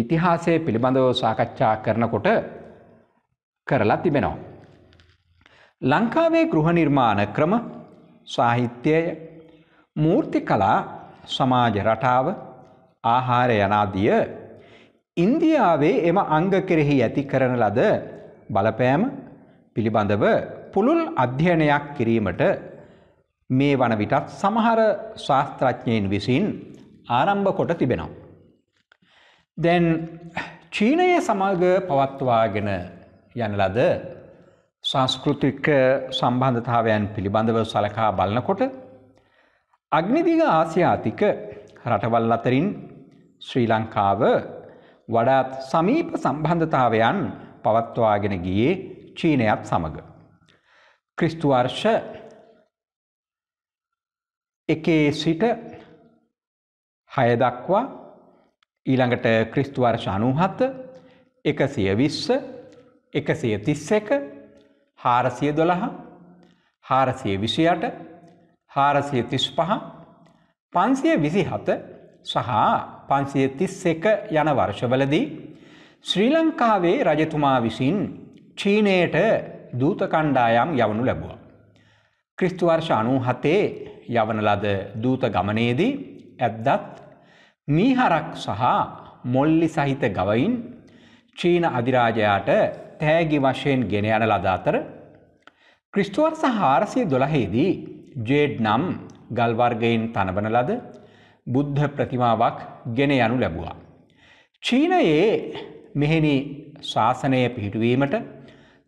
ඉතිහාසය පිළිබඳව සාකච්ඡා කරනකොට කරලා තිබෙනවා. ලංකාවේ ගෘහ නිර්මාණ ක්‍රම සාහිත්‍යය මූර්ති කලා සමාජ රටාව ආහාර යනාදිය ඉන්දියාවේ එම අංග කෙරෙහි ඇති කරන ලද බලපෑම පිළිබඳව පුළුල් අධ්‍යයනයක් කිරීමට මේ වන විටත් සමහර ශාස්ත්‍රඥයෙන් විසින් ආරම්භ කොට තිබෙනවා. දැන් චීනය සමග පවත්වාගෙන යන ලද සංස්කෘතික සම්බන්ධතාවයන් පිළිබඳව සලකා බලනකොට අග්නිදිග ආසියාතික රටවල් අතරින් ශ්‍රී ලංකාව වඩාත් සමීප සම්බන්ධතාවයන් පවත්වාගෙන ගියේ චීනයත් සමඟ. ක්‍රිස්තුවර්ෂ එකේ සිට හයදක්වා ඊළඟට ක්‍රිස්තුවර්ෂ අනුහත්ත එකසිය විස්ස එකසිය තිස්ස එක හාරසිය දොළහ හාරසිය විසියට හාරසිය තිස් පහ පන්සිය විසි හත සහ පන්සිය තිස් එක යන වර්ෂවලදී ශ්‍රී ලංකාවේ රජතුමා විසින් චීනයට දූත කණ්ඩායම් යවනු ලැබුවා. ක්‍රිස්තුවර්ෂ අනූ හතේ යවන ලද දූත ගමනේදී ඇද්දත් මීහරක් සහ මොල්ලි සහිත ගවයින් චීන අධිරාජයාට තෑගි වශයෙන් ගෙන යන ලද අතර ක්‍රිස්තුවර්ස හාරසිය දොළහේදී ජේඩ් නම් ගල්වර්ගයෙන් තනබන ලද බුද්ධ ප්‍රතිමාවක් ගෙන යනු ලැබුවා. චීනයේ මෙහෙනි ශාසනය පිහිටුවීමට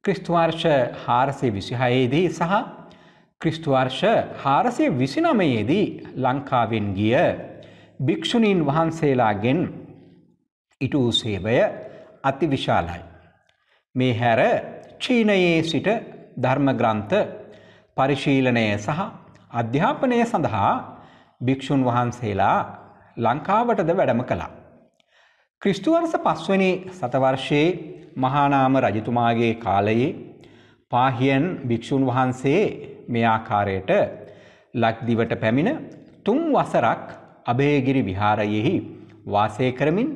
ක්‍රිස්තුවර්ෂ හාරසය විසිහයේදී සහ ක්‍රිස්තුවර්ෂ හාරසය විසිනමයේදී ලංකාවෙන් ගිය භික්‍ෂුණීන් වහන්සේලාගෙන් ඉටූ සේවය අතිවිශාලයි. මේ හැර චීනයේ සිට ධර්මග්‍රන්ථ පරිශීලනය සහ අධ්‍යාපනය සඳහා භික්‍ෂූන් වහන්සේලා ලංකාවටද වැඩම කළා. ක්‍රිස්තුවර්ස පස්වනි සතවර්ෂයේ මහානාම රජතුමාගේ කාලයේ පාහියන් භික්‍ෂූන් වහන්සේ මේ ආකාරයට ලක්දිවට පැමිණ තුන් වසරක් අභයගිරි විහාරයෙහි වාසය කරමින්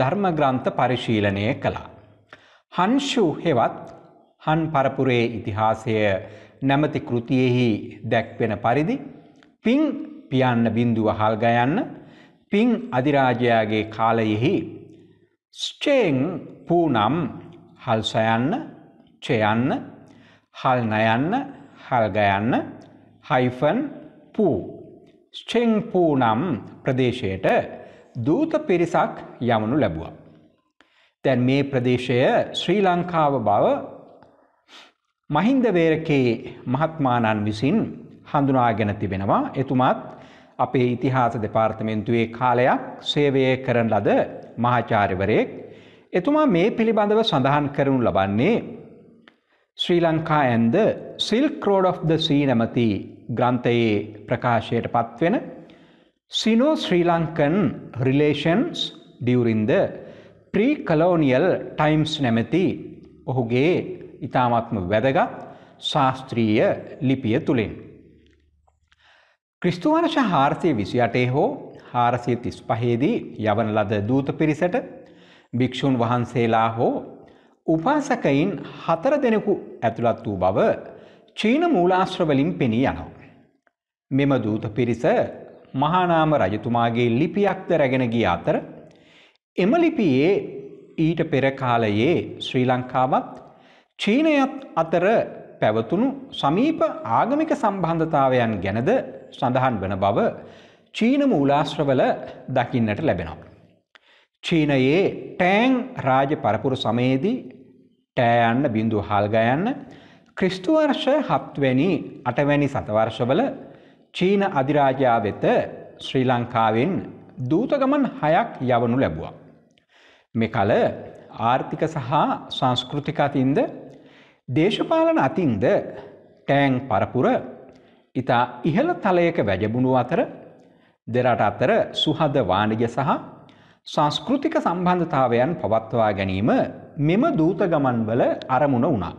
ධර්මග්‍රන්ථ පරිශීලනය කළා. හංශු හෙවත් හන් පරපුරේ ඉතිහාසය නැමති කෘතියෙහි දැක්වෙන පරිදි පිං පියන්න බින්දුව හල්ගයන්න පිං අධිරාජයාගේ කාලයෙහි ස්චේෙන් පූනම් හල්සයන්න චයන්න හල්නයන්න හල්ගයන්න හයිෆන් පූ ස්චෙං පූනම් ප්‍රදේශයට දූත පිරිසක් යමනු ලැබුවා. දැන් මේ ප්‍රදේශය ශ්‍රී ලංකාව බව මහින්ද වේරකේ මහත්මානන් විසින් හඳුනාගෙන තිබෙනවා. එතුමාත් අපේ ඉතිහාස දෙපාර්තමේන්තුවේ කාලයක් සේවය කරන ලද මහාචාර්යවරයෙක්. එතුමා මේ පිළිබඳව සඳහන් කරනු ලබන්නේ Sri Lanka and the silk road of the sea නැමති ග්‍රන්ථයේ ප්‍රකාශයට පත්වෙන Sino Sri Lankan relations during the pre colonial times නැමැති ඔහුගේ ඉතාමත්ම වැදගත් ශාස්ත්‍රීය ලිපිය තුළින්. ක්‍රිස්තුවර්ෂ හාර්සය විසි අටේ හෝ හාරසිය තිස් පහේදී යවන ලද දූත පිරිසට භික්‍ෂූන් වහන්සේලා හෝ උපාසකයින් හතර දෙනෙකු ඇතුළත් වූ බව චීන මූලාශ්‍රවලින් පෙනී යනවා. මෙම දූත පිරිස මහානාම රජතුමාගේ ලිපියක්ද රැගෙන ගිය අතර එම ලිපියේ ඊට පෙරකාලයේ ශ්‍රී ලංකාවත් චීනයත් අතර පැවතුණු සමීප ආගමික සම්බන්ධතාවයන් ගැනද සඳහන් වන බව චීන මූලාශ්‍රවල දකින්නට ලැබෙනවා. චීනයේ ටෑන් රාජ පරපුරු සමයේදී ටෑයන්න බිඳු හල්ගයන්න ක්‍රිස්තුවර්ෂ හත්වැනි අටවැනි සතවර්ෂවල චීන අධිරාජයා වෙත ශ්‍රී ලංකාවෙන් දූතගමන් හයක් යවනු ලැබුවක්. මෙකල ආර්ථික සහ සංස්කෘතික අතින්ද දේශපාලන අතින්ද ටෑන් පරපුර ඉතා ඉහළ තලයක වැජබුණු අතර දෙරට අතර සුහද වාණිජ සහ සංස්කෘතික සම්බන්ධතාවයන් පවත්වා ගැනීම මෙම දූත ගමන්වල අරමුණ වුණා.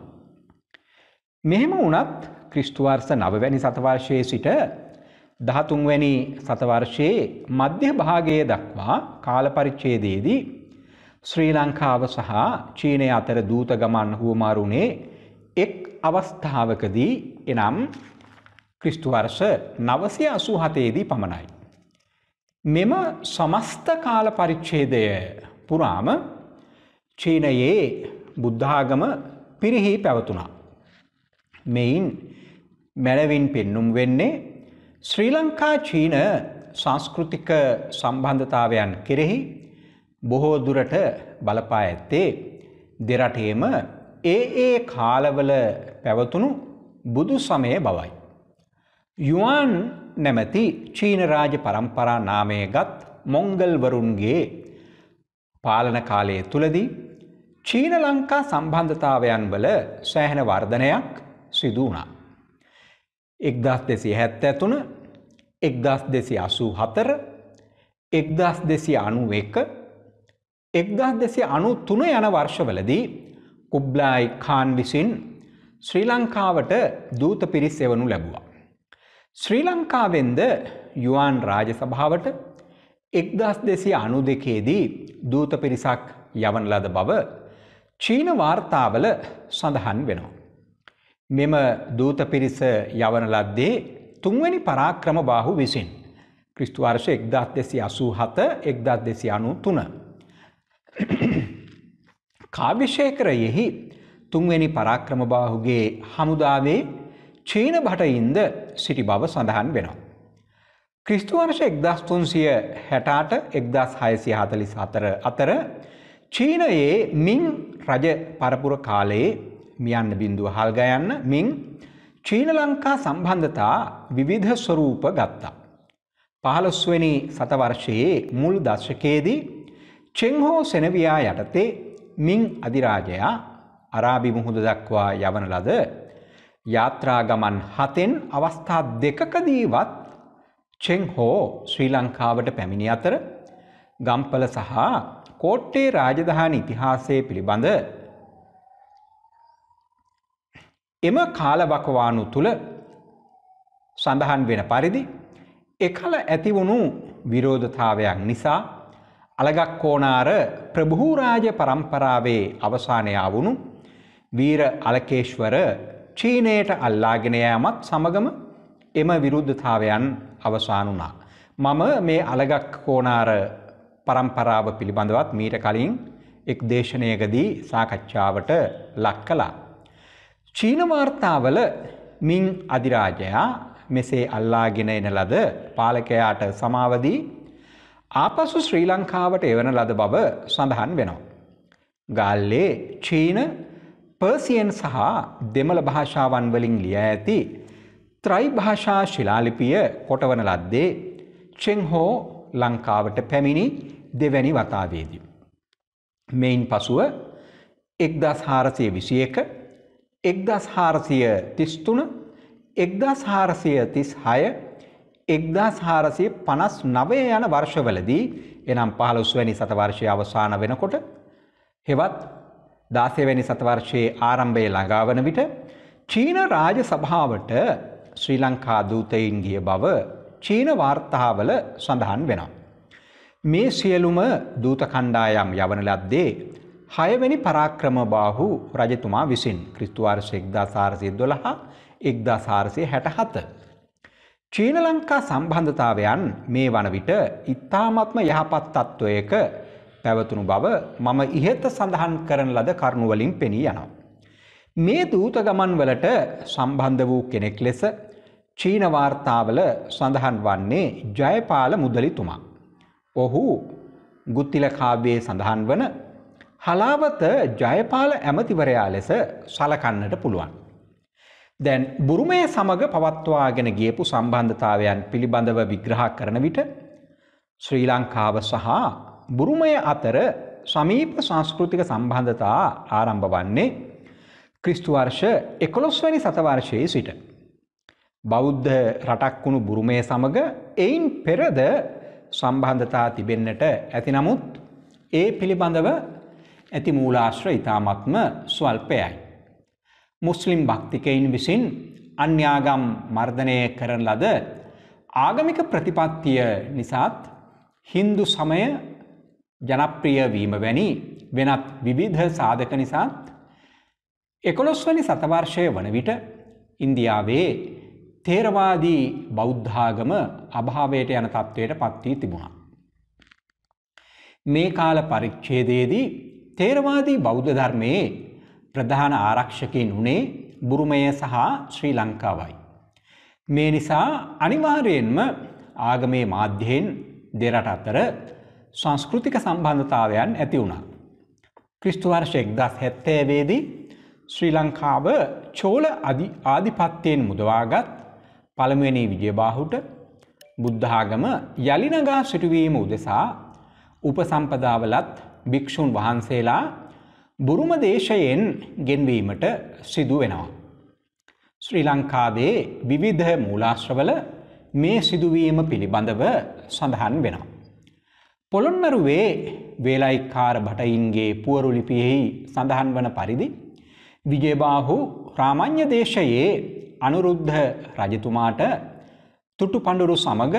මෙහෙම වුණත් ක්‍රිස්තුවර්ස නවවැනි සතවර්ශයේ සිට දහතුන්වැනි සතවර්ශයේ මධ්‍ය භාගය දක්වා කාලපරිච්චේදයේදී ශ්‍රී ලංකාව සහ චීනය අතර දූත ගමන් හුවමාරුණේ එක් අවස්ථාවකදී එනම් ක්‍රිස්තු වර්ෂ 987 දී පමණයි. මෙම සමස්ත කාල පරිච්ඡේදය පුරාම චීනයේ බුද්ධාගම පිරිහි පැවතුණා. මෙයින් මැනවින් පෙන්නුම් වෙන්නේ ශ්‍රී ලංකා චීන සංස්කෘතික සම්බන්ධතාවයන් කෙරෙහි බොහෝ දුරට බලපා ඇත්තේ දෙරටේම ඒ ඒ කාලවල පැවතුණු බුදු සමය බවයි. යුවන් නැමැති චීන රාජ පරම්පරා නාමය ගත් මොංගල්වරුන්ගේ පාලන කාලය තුළදී චීන ලංකා සම්බන්ධතාවයන් වල සෑහෙන වර්ධනයක් සිදු වුණා. එක්දස් දෙසි හැත්ත ඇතුන එක්දස් දෙසි අසූ හතර එක්දස් දෙසි අනුව එක එක්දහත් දෙසේ අනු තුන යන වර්ෂවලදී කුබ්ලායි කාන් විසින් ශ්‍රී ලංකාවට දූත පිරිස් එවනු ලැබුවා. ශ්‍රී ලංකාවෙන්ද යුවන් රාජසභාවට එක්දස් දෙසි අනු දෙකේදී දූත පිරිසක් යවන ලද බව චීන වාර්තාවල සඳහන් වෙනවා. මෙම දූත පිරිස යවන ලද්දේ තුන්වැනි පරාක්‍රම බාහු විසින්. ක්‍රිස්තුවර්ෂ එක්දත් දෙසි අසූ හත එක්දත් දෙසි අනු තුන. කාභිෂේකරයෙහි තුන්වැනි පරාක්‍රමබාහුගේ හමුදාවේ චීන භටයින්ද සිටි බව සඳහන් වෙනවා. ක්‍රිස්තුවර්ෂ එක්දස් තුන්සිය හැටාට එක්දස් හයසිය හතලිස් අතර අතර චීනයේ මින් රජ පරපුර කාලයේ මියන්න බිඳුව හල්ගයන්න මින් චීන ලංකා සම්බන්ධතා විවිධ ස්වරූප ගත්තා. පහළොස්වනි සතවර්ෂයේ මුල් දර්ශකයේදී චෙංහෝ සෙනවියා යටතේ මින් අධිරාජයා අරාබි මුහුද දක්වා යවන ලද යාත්‍රාගමන් හතෙන් අවස්ථා දෙකකදීවත් චෙංහෝ ශ්‍රී ලංකාවට පැමිණි අතර ගම්පල සහ කෝට්ටේ රාජධානි ඉතිහාසය පිළිබඳ එම කාලවකවානු තුළ සඳහන් වෙන පරිදි එකල ඇතිවුණු විරෝධතාවයක් නිසා අලගක්කෝනාර ප්‍රභූරාජ පරම්පරාවේ අවසානයාවුණු වීර අලකේශ්වර චීනයට අල්ලාගෙන යෑමත් සමගම එම විරුද්ධතාවයන් අවසාන වුණා. මම මේ අලගක්කෝනාර පරම්පරාව පිළිබඳවත් මීට කලින් එක් දේශනයකදී සාකච්ඡාවට ලක් කළා. චීන වාර්තාවල මින් අධිරාජයා මෙසේ අල්ලාගෙන එන ලද පාලකයාට සමාවදී ආපසු ශ්‍රී ලංකාවට එවන ලද බව සඳහන් වෙනවා. ගාල්ලේ චීන පර්සියන් සහ දෙමළ භාෂාවන් වලින් ලිය ඇති ත්‍රයිභාෂා ශිලාලිපිය කොටවන ලද්දේ චෙංහෝ ලංකාවට පැමිණි දෙවැනි වතාවේදී. මෙයින් පසුව එක්දස් හාරසය විසි එක එක්දස් හාරසිය තිස්තුන එක්දස් හාරසිය තිස් හය එක්දස් හාරසය පනස් නවය යන වර්ෂවලදී එනම් පහලොස්වැනි සතවර්ශය අවසාන වෙනකොට හෙවත් දාසයවැනි සතවර්ශයේ ආරම්භය ළඟාවන විට චීන රාජ සභාවට ශ්‍රී ලංකා දූතයින් ගිය බව චීන වාර්තාවල සඳහන් වෙනවා. මේ සියලුම දූත කණ්ඩායම් යවන ලද්දේ හයවැනි පරාක්‍රම බාහු රජතුමා විසින් ක්‍රිස්තුවාර්ශය එක්දා සාරසය දොළහා එක්දා සාරසය හැට හත. චීන ලංකා සම්බන්ධතාවයන් මේ වන විට ඉතාමත්ම යහපත් තත්ත්වයක පැවතුණු බව මම ඉහත සඳහන් කරන ලද කරුණුවලින් පෙනී යනවා. මේ දූත ගමන්වලට සම්බන්ධ වූ කෙනෙක් ලෙස චීන වාර්තාවල සඳහන් වන්නේ ජයපාල මුදලිතුමා. ඔහු ගුත්තිල කාව්‍යයේ සඳහන් වන හලාවත ජයපාල ඇමතිවරයා ලෙස සලකන්නට පුළුවන්. දැන් බුරුමය සමඟ පවත්වාගෙන ගියපු සම්බන්ධතාවයන් පිළිබඳව විග්‍රහ කරන විට ශ්‍රී ලංකාව සහ බුරුමය අතර සමීප සංස්කෘතික සම්බන්ධතා ආරම්භ වන්නේ ක්‍රිස්තුවර්ෂ එකොළොස්වැනි සතවර්ශයේ සිට. බෞද්ධ රටක් වුණු බුරුමය සමඟ එයින් පෙරද සම්බන්ධතා තිබෙන්නට ඇති නමුත් ඒ පිළිබඳව ඇති මූලාශ්‍ර ඉතාමත්ම ස්වල්පයයි. මුස්ලිම් භක්තිකයින් විසින් අන්‍යාගම් මර්ධනය කරන ලද ආගමික ප්‍රතිපත්තිය නිසාත් හින්දු සමය ජනප්‍රිය වීම වැනි වෙනත් විවිධ සාධක නිසාත් එකොළොස්වනි සතවර්ෂය වන විට ඉන්දියාවේ තේරවාදී බෞද්ධාගම අභාවයට යන තත්ත්වයට පත්වී තිබුණා. මේ කාල පරිච්ඡේදයේදී තේරවාදී බෞද්ධ ධර්මයේ ප්‍රධාන ආරක්ෂකයන් වුණේ බුරුමය සහ ශ්‍රී ලංකාවයි. මේ නිසා අනිවාර්යෙන්ම ආගමේ මාධ්‍යයෙන් දෙරට අතර සංස්කෘතික සම්බන්ධතාවයන් ඇති වුණා. ක්‍රිස්තුවර්ෂ එක්දස් හැත්තෑවේදී ශ්‍රී ලංකාව චෝල ආධිපත්‍යයෙන් මුදවාගත් පළමුවනී විජයබාහුට බුද්ධාගම යළිනගා සිටුවීම උදෙසා උපසම්පදාවලත් භික්‍ෂූන් වහන්සේලා බුරුම දේශයෙන් ගෙන්වීමට සිදු වෙනවා. ශ්‍රී ලංකාවේ විවිධ මූලාශ්‍රවල මේ සිදුවීම පිළිබඳව සඳහන් වෙනවා. පොළොන්නරුවේ වේලයිකාර භටයින්ගේ පුවරු ලිපියෙහි සඳහන් වන පරිදි විජයබාහු රාමඤ්‍ය දේශයේ අනුරුද්ධ රජතුමාට තුටු පඬුරු සමග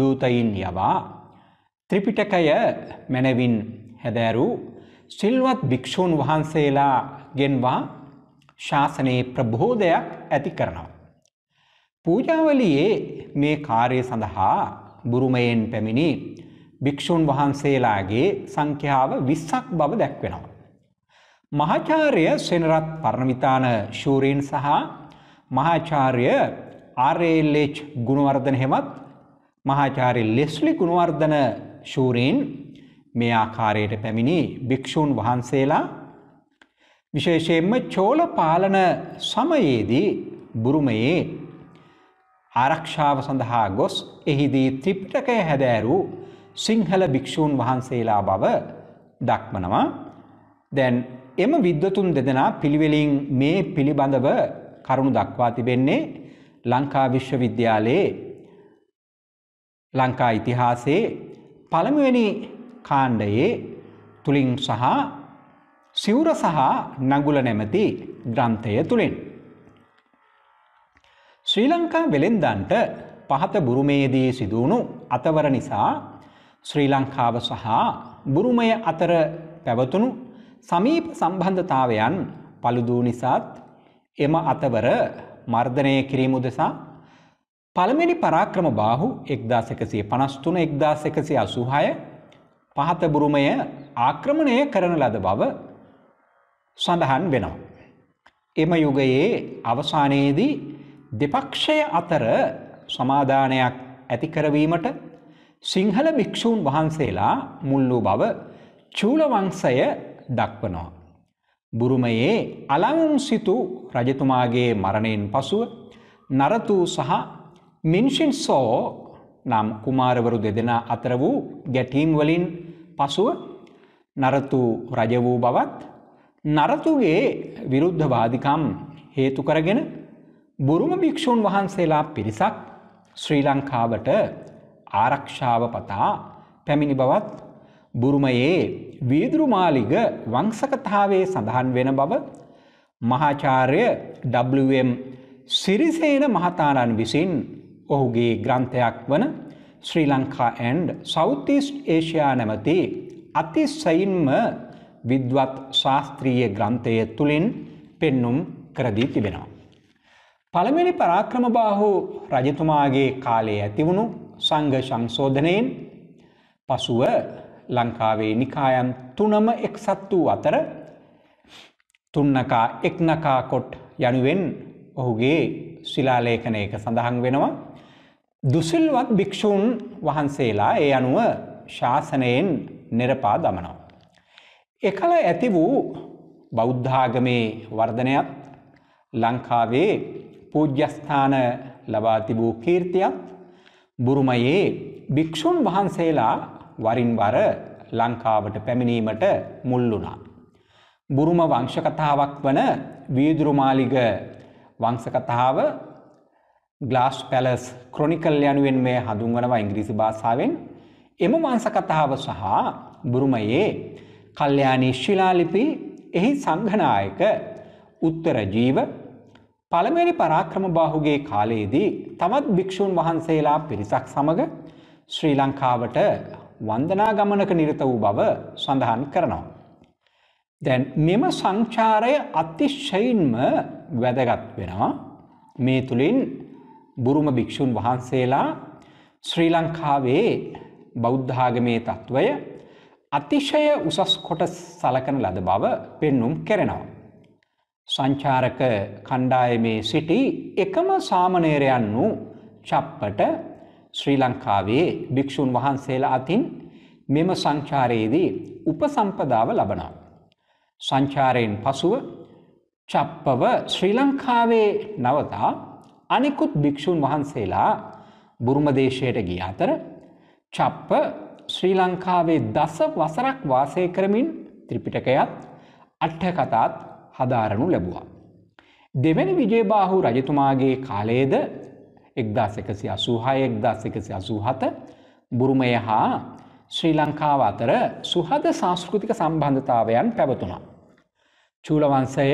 දූතයින් යවා ත්‍රිපිටකය මැනවින් හැදෑරූ සිල්වත් භික්‍ෂූන් වහන්සේලා ගෙන්වා ශාසනයේ ප්‍රබෝධයක් ඇති කරනවා. පූජාවලියේ මේ කාර්ය සඳහා බුරුමයෙන් පැමිණි භික්‍ෂූන් වහන්සේලාගේ සංඛ්‍යාව විස්සක් බව දැක්වෙනවා. මහාචාර්ය සෙනරත් පරණවිතාන ශූරීන් සහ මහාචාර්ය ආරල්H ගුණවර්ධන හෙවත් මහාචාරි ලෙස්ලි ගුණවර්ධන ශූරීන් මේ ආකාරයට පැමිණි භික්‍ෂූන් වහන්සේලා විශේෂයෙන්ම චෝල පාලන සමයේදී බුරුමයේ ආරක්ෂාව සඳහා ගොස් එහිදී ත්‍රිපිටකය හැදෑරු සිංහල භික්‍ෂූන් වහන්සේලා බව දක්මනවා දැන් එම විද්වතුන් දෙදෙනා පිළිවෙලින් මේ පිළිබඳව කරුණු දක්වා තිබෙන්නේ ලංකා විශ්වවිද්‍යාලයේ ලංකා ඉතිහාසයේ පළමුවැනි කාණ්ඩයේ තුළින් සහ සිවුර සහ නගුල නැමති ග්‍රන්ථය තුළින්. ශ්‍රී ලංකා වෙළෙන්දන්ට පහත බුරුමේදී සිදුවුණු අතවර නිසා ශ්‍රී ලංකාව සහ බුරුමය අතර පැවතුණු සමීප සම්බන්ධතාවයන් පළුදූ නිසාත් එම අතවර මර්ධනය කිරීම උදෙසා පළමිනි පරාක්‍රම බාහු එක්දාසකසිය පනස්තුන එක්දාසකසි අසුහය පහත බුරුමය ආක්‍රමණය කරන ලද බව සඳහන් වෙනවා. එම යුගයේ අවසානයේදී දෙපක්ෂය අතර සමාධානයක් ඇතිකරවීමට සිංහල භික්‍ෂූන් වහන්සේලා මුල්ලූ බව චූලවංසය දක්වනවා. බුරුමයේ අලවුම් සිතු රජතුමාගේ මරණයෙන් පසුව නරතු සහ මින්ෂින් සෝ නම් කුමාරවරු දෙදෙනා අතර වූ ගැටීම්වලින් පසුව නරතු රජ වූ බවත් නරතුගේ විරුද්ධ වාදිකම් හේතු කරගෙන බුරුම භික්‍ෂූන් වහන්සේලා පිරිසක් ශ්‍රී ලංකාවට ආරක්ෂාව පතා පැමිණි බවත් බුරුමයේ වීදුරුමාලිග වංසකතාවේ සඳහන් වෙන බව මහාචාර්ය WM සිරිසේන මහතාරන් විසින් ඔහුගේ ග්‍රන්ථයක් වන Sri Lanka and southeast Asia නැමති අතිස්සයින්ම විද්වත් ශාස්ත්‍රීය ග්‍රන්ථය තුළින් පෙන්නුම් කරදී තිබෙනවා. පළමිනි පරාක්‍රමබාහු රජතුමාගේ කාලයේ ඇතිවුණු සංඝ සංශෝධනයෙන් පසුව ලංකාවේ නිකායම් තුනම එක්සත් වූ අතර තුන්නකා එක්නකා කොට් යනුවෙන් ඔහුගේ ශිලාලේඛනයක සඳහන් වෙනවා දුසිල්වත් භික්‍ෂූන් වහන්සේලා ඒ අනුව ශාසනයෙන් නිරපා දමනවා. එකල ඇති වූ බෞද්ධාගමේ වර්ධනයත් ලංකාවේ පූජ්‍යස්ථාන ලබා තිබූ කීර්තියත් බුරුමයේ භික්‍ෂූන් වහන්සේලා වරින්වර ලංකාවට පැමිණීමට මුල් වුණා. බුරුම වංශකතාවක් වන වීදුරුමාලිග වංශකතාව ග්ලාස්් පැලස් ක්‍රොනිකල් යනුවෙන් මේ හඳුන්වනවා ඉංග්‍රීසි භාෂාවෙන් එම වංස කතාව සහ බුරුමයේ කල්්‍යයානී ශිලාලිපි එහි සංඝනායක උත්තර ජීව පළමැනි පරාක්‍රම බාහුගේ කාලයේදී තවත් භික්‍ෂූන් වහන්සේලා පිරිසක් සමඟ ශ්‍රී ලංකාවට වන්දනා ගමනක නිරත වූ බව සඳහන් කරනවා. දැන් මෙම සංචාරය අතිශ්ෂයින්ම වැදගත් වෙනවා මේ තුළින් බුරුම භික්‍ෂූන් වහන්සේලා ශ්‍රී ලංකාවේ බෞද්ධාගමේ තත්ත්වය අතිශය උසස් කොට සලකන ලද බව පෙන්නුම් කෙරෙනවා. සංචාරක කණ්ඩායමේ සිටි එකම සාමනේරයන් වූ චප්පට ශ්‍රී ලංකාවේ භික්‍ෂූන් වහන්සේලා අතින් මෙම සංචාරයේදී උපසම්පදාව ලබනවා. සංචාරයෙන් පසුව චප්පව ශ්‍රී ලංකාවේ නවතා අනෙකුත් භික්‍ෂූන් වහන්සේලා බුරුමදේශයට ගිය අතර චප්ප ශ්‍රී ලංකාවේ දස වසරක් වාසය කරමින් ත්‍රිපිටකයත් අට්ඨකතාත් හදාරනු ලැබුවා. දෙවැනි විජේබාහු රජතුමාගේ කාලයේද එක්දස් එකසි අසූහය එක්දස් එකසි අසූහත බුරුමය හා ශ්‍රී ලංකාව අතර සුහද සංස්කෘතික සම්බන්ධතාවයන් පැවතුනා. චූලවන්සය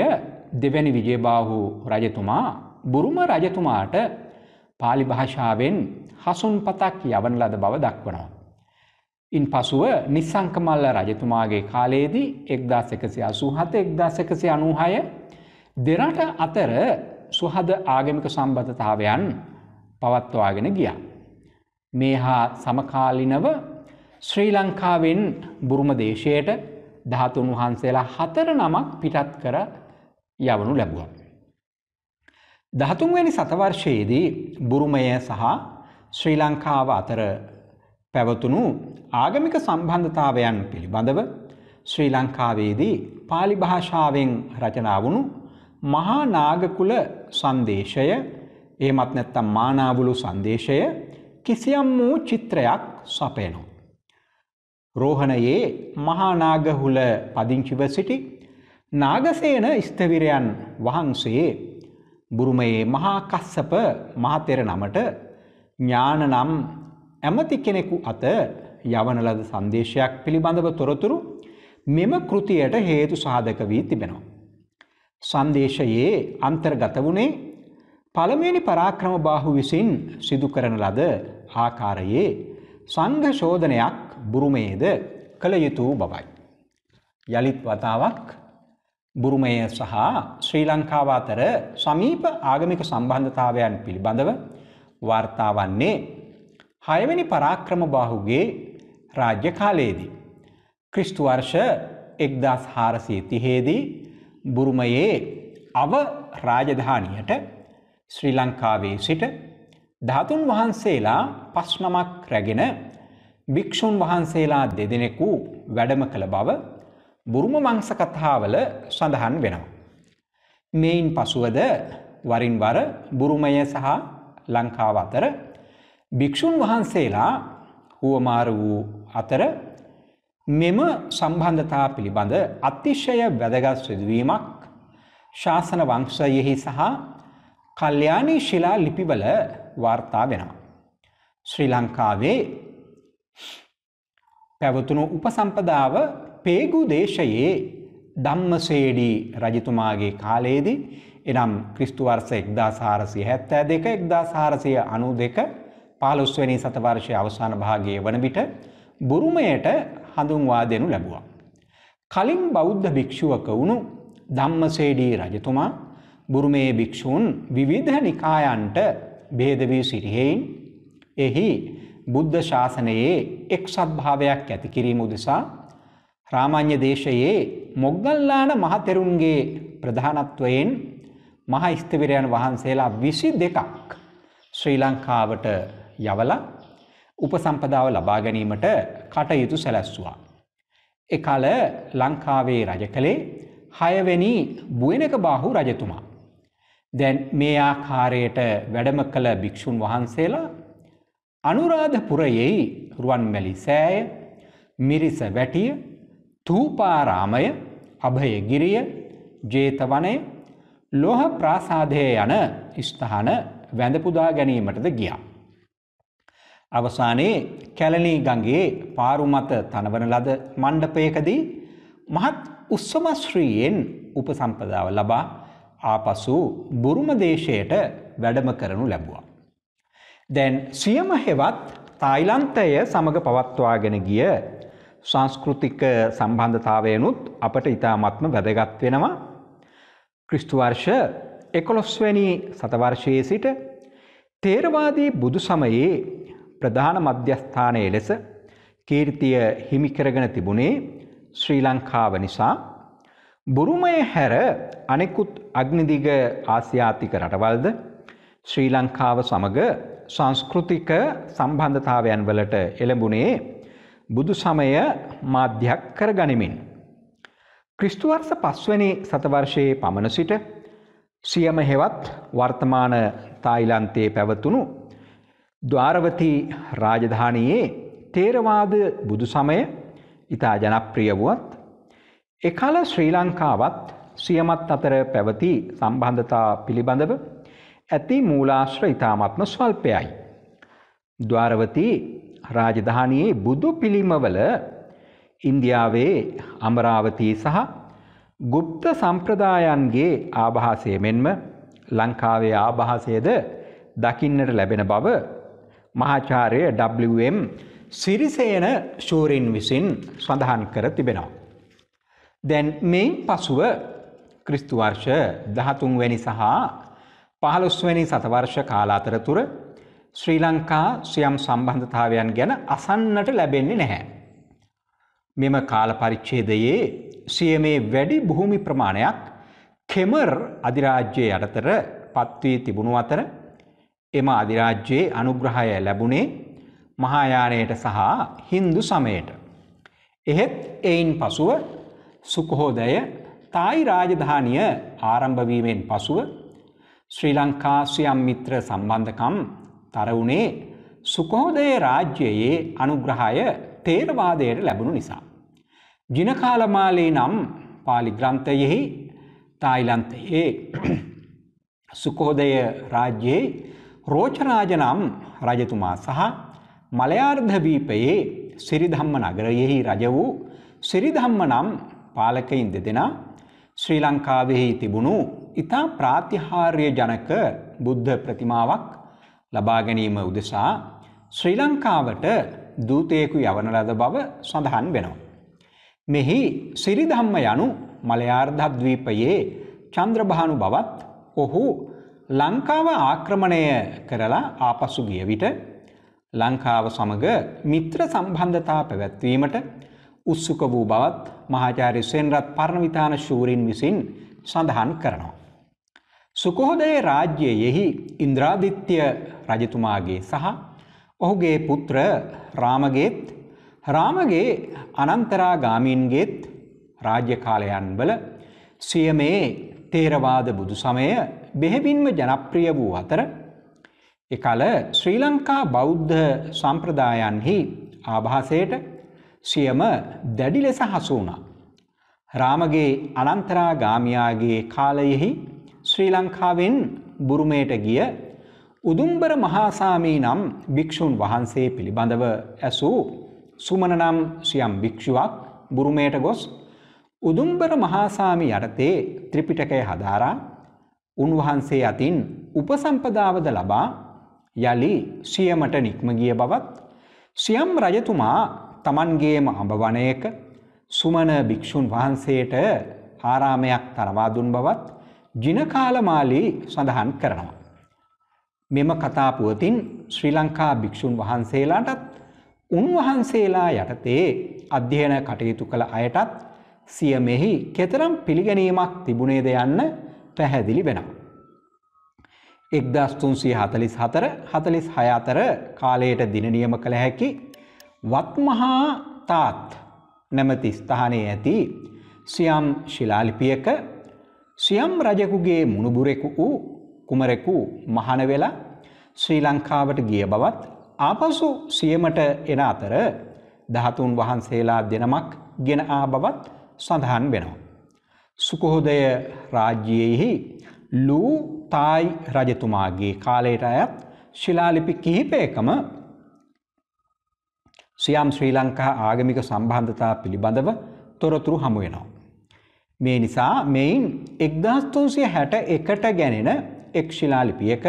දෙවැනි විජේබාහු රජතුමා බුරුම රජතුමාට පාලි භාෂාවෙන් හසුන් පතක් යවන ලද බව දක්වනවා. ඉන් පසුව නිසංකමල්ල රජතුමාගේ කාලයේදී එක්දස් එකසි අසූහත එක්දස් එකසි අනූහය දෙරට අතර සුහද ආගමික සම්බධතාවයන් පවත්වාගෙන ගියා. මේ හා සමකාලිනව ශ්‍රී ලංකාවෙන් බුරුම දේශයට ධාතුන් වහන්සේලා හතර නමක් පිටත් කර යවනු ලැබුවන්. දහතුන්වැනි සතවර්ෂයේදී බුරුමය සහ ශ්‍රී ලංකාව අතර පැවතුණු ආගමික සම්බන්ධතාවයන් පිළිබඳව ශ්‍රී ලංකාවේදී පාලි භාෂාවෙන් රචනා වුණු මහා නාගකුල සංදේශය එහෙමත් නැත්නම් මානාවුලු සංදේශය කිසියම් වූ චිත්‍රයක් සපයනවා. රෝහණයේ මහා නාගහුල පදිංචිව සිටි නාගසේන ස්ථවිරයන් වහන්සේ බුරුමයේ මහා කස්සප මහතෙර නමට ඥාන නම් ඇමති කෙනෙකු අත යවන ලද සංදේශයක් පිළිබඳව තොරතුරු මෙම කෘතියට හේතු සාධක වී තිබෙනවා. සංදේශයේ අන්තර්ගත වුණේ පළමුවෙනි පරාක්‍රම බාහු විසින් සිදු කරන ලද ආකාරයේ සංඝ ශෝධනයක් බුරුමේද කළ යුතු බවයි. යළිත් වතාවක් බුරුමය සහ ශ්‍රී ලංකාව අතර සමීප ආගමික සම්බන්ධතාවයන් පිළිබඳව වාර්තා වන්නේ හයවැනි පරාක්‍රම බාහුගේ රාජ්‍ය කාලයේදී. ක්‍රිස්තු වර්ෂ එක්දස් හාරසය තිහේදී බුරුමයේ අව රාජධානියට ශ්‍රී ලංකාවේ සිට ධාතුන් වහන්සේලා පස්නමක් රැගෙන භික්‍ෂූන් වහන්සේලා දෙදෙනෙකු වැඩම කළ බව බුරුම මංස කතාවල සඳහන් වෙනවා. මෙයින් පසුවද වරින්වර බුරුමය සහ ලංකාව අතර භික්‍ෂූන් වහන්සේලා හුවමාර වූ අතර මෙම සම්බන්ධතා පිළිබඳ අතිශය වැදගත් සිදුවීමක් ශාසන වංශයෙහි සහ කල්්‍යයානී ශිලා ලිපිවල වාර්තා වෙනවා. ශ්‍රී ලංකාවේ පැවතුණු උපසම්පදාව පේගු දේශයේ ධම්මසේඩී රජතුමාගේ කාලයේදී එනම් ක්‍රිස්තුවර්ස එක්දා සාරසය හැත්තෑ දෙක එක්දා සාරසය අනු දෙක පාලොස්වනි සතවර්ෂය අවසාන භාගය වනවිට බුරුමයට හඳුන්වා දෙනු ලැබවා. කලින් බෞද්ධ භික්‍ෂුවක වුණු ධම්මසේඩී රජතුමා බුරුමේ භික්‍ෂූන් විවිධ නිකායන්ට බේදවී සිරිහෙයින් එහි බුද්ධ ශාසනයේ එක් සත්භාවයක් ඇතිකිරීම උදෙසා රාමාඤ්‍ය දේශයේ මොග්ගල්ලාන මහතෙරුන්ගේ ප්‍රධානත්වයෙන් මහා ස්ථවිරයන් වහන්සේලා විසි දෙකක් ශ්‍රී ලංකාවට යවල උපසම්පදාව ලබා ගැනීමට කටයුතු සැලැස්සුවා. එකල ලංකාවේ රජ කළේ හයවැනි බුවනක බාහු රජතුමා. දැන් මේ ආකාරයට වැඩම කළ භික්‍ෂූන් වහන්සේලා අනුරාධපුරයෙහි රුවන්මැලි සෑය මිරිස වැටිය තූපාරාමය අභයගිරිය ජේතවනය ලොහ ප්‍රාසාධය යන ස්ථාන වැඳපුදා ගැනීමටද ගියා. අවසානයේ කැලණී ගඟේ පාරුමත තනවන ලද මණ්ඩපයකදී මහත් උස්සමශ්‍රීයෙන් උපසම්පදාව ලබා ආපසු බුරුම දේශයට වැඩම කරනු ලැබුවා. දැන් සියම හෙවත් තායිලන්තය සමග පවත්වාගෙන ගිය සංස්කෘතික සම්බන්ධතාවයනුත් අපට ඉතාමත්ම වැදගත් වෙනවා. ක්‍රිස්තුවර්ෂ එකොළොස්වැනි සතවර්ෂයේ සිට තේරවාදී බුදු සමයේ ප්‍රධාන මධ්‍යස්ථානයේ ලෙස කීර්තිය හිමිකරගෙන තිබුණේ ශ්‍රී ලංකාව නිසා බුරුමය හැර අනෙකුත් අග්නිදිග ආසියාතික රටවල්ද ශ්‍රී ලංකාව සමග සංස්කෘතික සම්බන්ධතාවයන් වලට එළඹුණේ බුදු සමය මාධ්‍යයක් කර ගනිමින්. ක්‍රිස්තුවර්ස පස්වනි සතවර්ෂයේ පමණ සිට සියම හෙවත් වර්තමාන තායිලන්තයේ පැවතුණු ද්වාරවති රාජධානයේ තේරවාද බුදු සමය ඉතා ජනප්‍රිය වුවත් එකල ශ්‍රී ලංකාවත් සියමත් අතර පැවති සම්බන්ධතා පිළිබඳව ඇති මූලාශ්‍ර ඉතාමත්ම ස්වල්පයයි. ද්වාරවති රාජධානයේ බුදු පිළිමවල ඉන්දියාවේ අමරාවතී සහ ගුප්ත සම්ප්‍රදායන්ගේ ආභාසය මෙන්ම ලංකාවේ ආභාසයද දකින්නට ලැබෙන බව මහාචාර්ය WM සිරිසේන ශූරින් විසින් සඳහන් කර තිබෙනවා. දැන් මෙයින් පසුව ක්‍රිස්තුවර්ෂ දහතුන්වැනි සහ පහළොස්වැනි සතවර්ෂ කාලාතරතුර ශ්‍රී ලංකා සියම් සම්බන්ධතාවයන් ගැන අසන්නට ලැබෙන්නේ නැහැ. මෙම කාල පරිච්ඡේදයේ සියමේ වැඩි භූමි ප්‍රමාණයක් කෙමර් අධිරාජ්‍යය යටතර පත්වී තිබුණු අතර එම අධිරාජ්‍යයේ අනුග්‍රහය ලැබුණේ මහායානයට සහ හින්දු සමයට. එහෙත් එයින් පසුව සුකොහෝදය තායි රාජධානිය ආරම්භවීමෙන් පසුව ශ්‍රී ලංකා සියම් මිත්‍ර සම්බන්ධකම් තරවුණේ සුකෝදය රාජ්‍යයේ අනුග්‍රහය තේරවාදයට ලැබුණු නිසා. ජිනකාලමාලේ නම් පාලි ග්‍රන්ථයෙහි තායිලන්තයේ සුකෝදය රාජ්‍යයේ රෝචරාජනම් රජතුමා සහ මලයාර්ධවීපයේ සිරිධම්ම නගරයෙහි රජ වූ සිරිධම්ම නම් පාලකයින් දෙදෙනා ශ්‍රී ලංකාවෙහි තිබුණු ඉතා ප්‍රාතිහාර්ය ජනක බුද්ධ ප්‍රතිමාවක් ලබා ගැනීම උදෙසා ශ්‍රී ලංකාවට දූතයෙකු යවන ලද බව සඳහන් වෙනවා. මෙහි සිරිධම්ම යනු මලයාර්ධද්වීපයේ චන්ද්‍රභානු බවත් ඔහු ලංකාව ආක්‍රමණය කරලා ආපසු ගිය විට ලංකාව සමග මිත්‍ර සම්බන්ධතා පැවැත්වීමට උත්සුක වූ බවත් මහාචාර්ය සෙන්රත් පරණවිතාන ශූරින් විසින් සඳහන් කරනවා. සුකෝදය රාජ්‍යයෙහි ඉන්ද්‍රාධිත්‍ය රජතුමාගේ සහ ඔහුගේ පුත්‍ර රාමගේත් රාමගේ අනන්තරා ගාමීන්ගේත් රාජ්‍යකාලයන් වල සියමේ තේරවාද බුදු සමය බෙහෙවින්ම ජනප්‍රිය වූ අතර එකල ශ්‍රී ලංකා බෞද්ධ සම්ප්‍රදායන්හි ආභාසයට සියම දැඩි ලෙස හසු වුණා. රාමගේ අනන්තරා ගාමියාගේ කාලයෙහි ශ්‍රී ලංකාවෙන් බුරුමයට ගිය උදුම්බර මහාසාමී නම් භික්‍ෂූන් වහන්සේ පිළිබඳව ඇසූ සුමන නම් සියම් භික්‍ෂුවක් බුරුමයට ගොස් උදුම්බර මහාසාමි යටතේ ත්‍රිපිටකය හදාරා උන්වහන්සේ අතින් උපසම්පදාවද ලබා යළි සියමට නික්ම ගිය බවත් සියම් රජතුමා තමන්ගේම අඹවනයක සුමන භික්‍ෂූන් වහන්සේට ආරාමයක් තරවා දුන් බවත් ජිනකාලමාලී සඳහන් කරනවා. මෙම කතාපුවතින් ශ්‍රී ලංකා භික්‍ෂූන් වහන්සේලාටත් උන්වහන්සේලා යටතේ අධ්‍යයන කටයුතු කළ අයටත් සියමෙහි කෙතරම් පිළිගැනීමක් තිබුණේද යන්න පැහැදිලි වෙනවා. එක්දස් තුන්සිය හතලිස් හතර හතලිස් හයාතර කාලයට දිනනියම කළ හැකි වත්මහා තාත් නැමති ස්ථානයේ ඇති සියම් ශිලාලිපියක සියම් රජකුගේ මුණුබුරෙකු වූ කුමරෙකු මහන වෙලා ශ්‍රී ලංකාවට ගිය බවත් ආපසු සියමට එන අතර දහතුන් වහන්සේලා දෙනමක් ගෙන ආ බවත් සඳහන් වෙනවා. සුකොහොදය රාජ්‍යයෙහි ලූ තායි රජතුමාගේ කාලයට අයත් ශිලාලිපි කිහිපයකම සියම් ශ්‍රී ලංකා ආගමික සම්බන්ධතා පිළිබඳව තොරතුරු හමුවෙනවා. මේ නිසා මෙයින් එක්දහස්තුන්සිය හැට එකට ගැනෙන එක්ශිලාලිපියක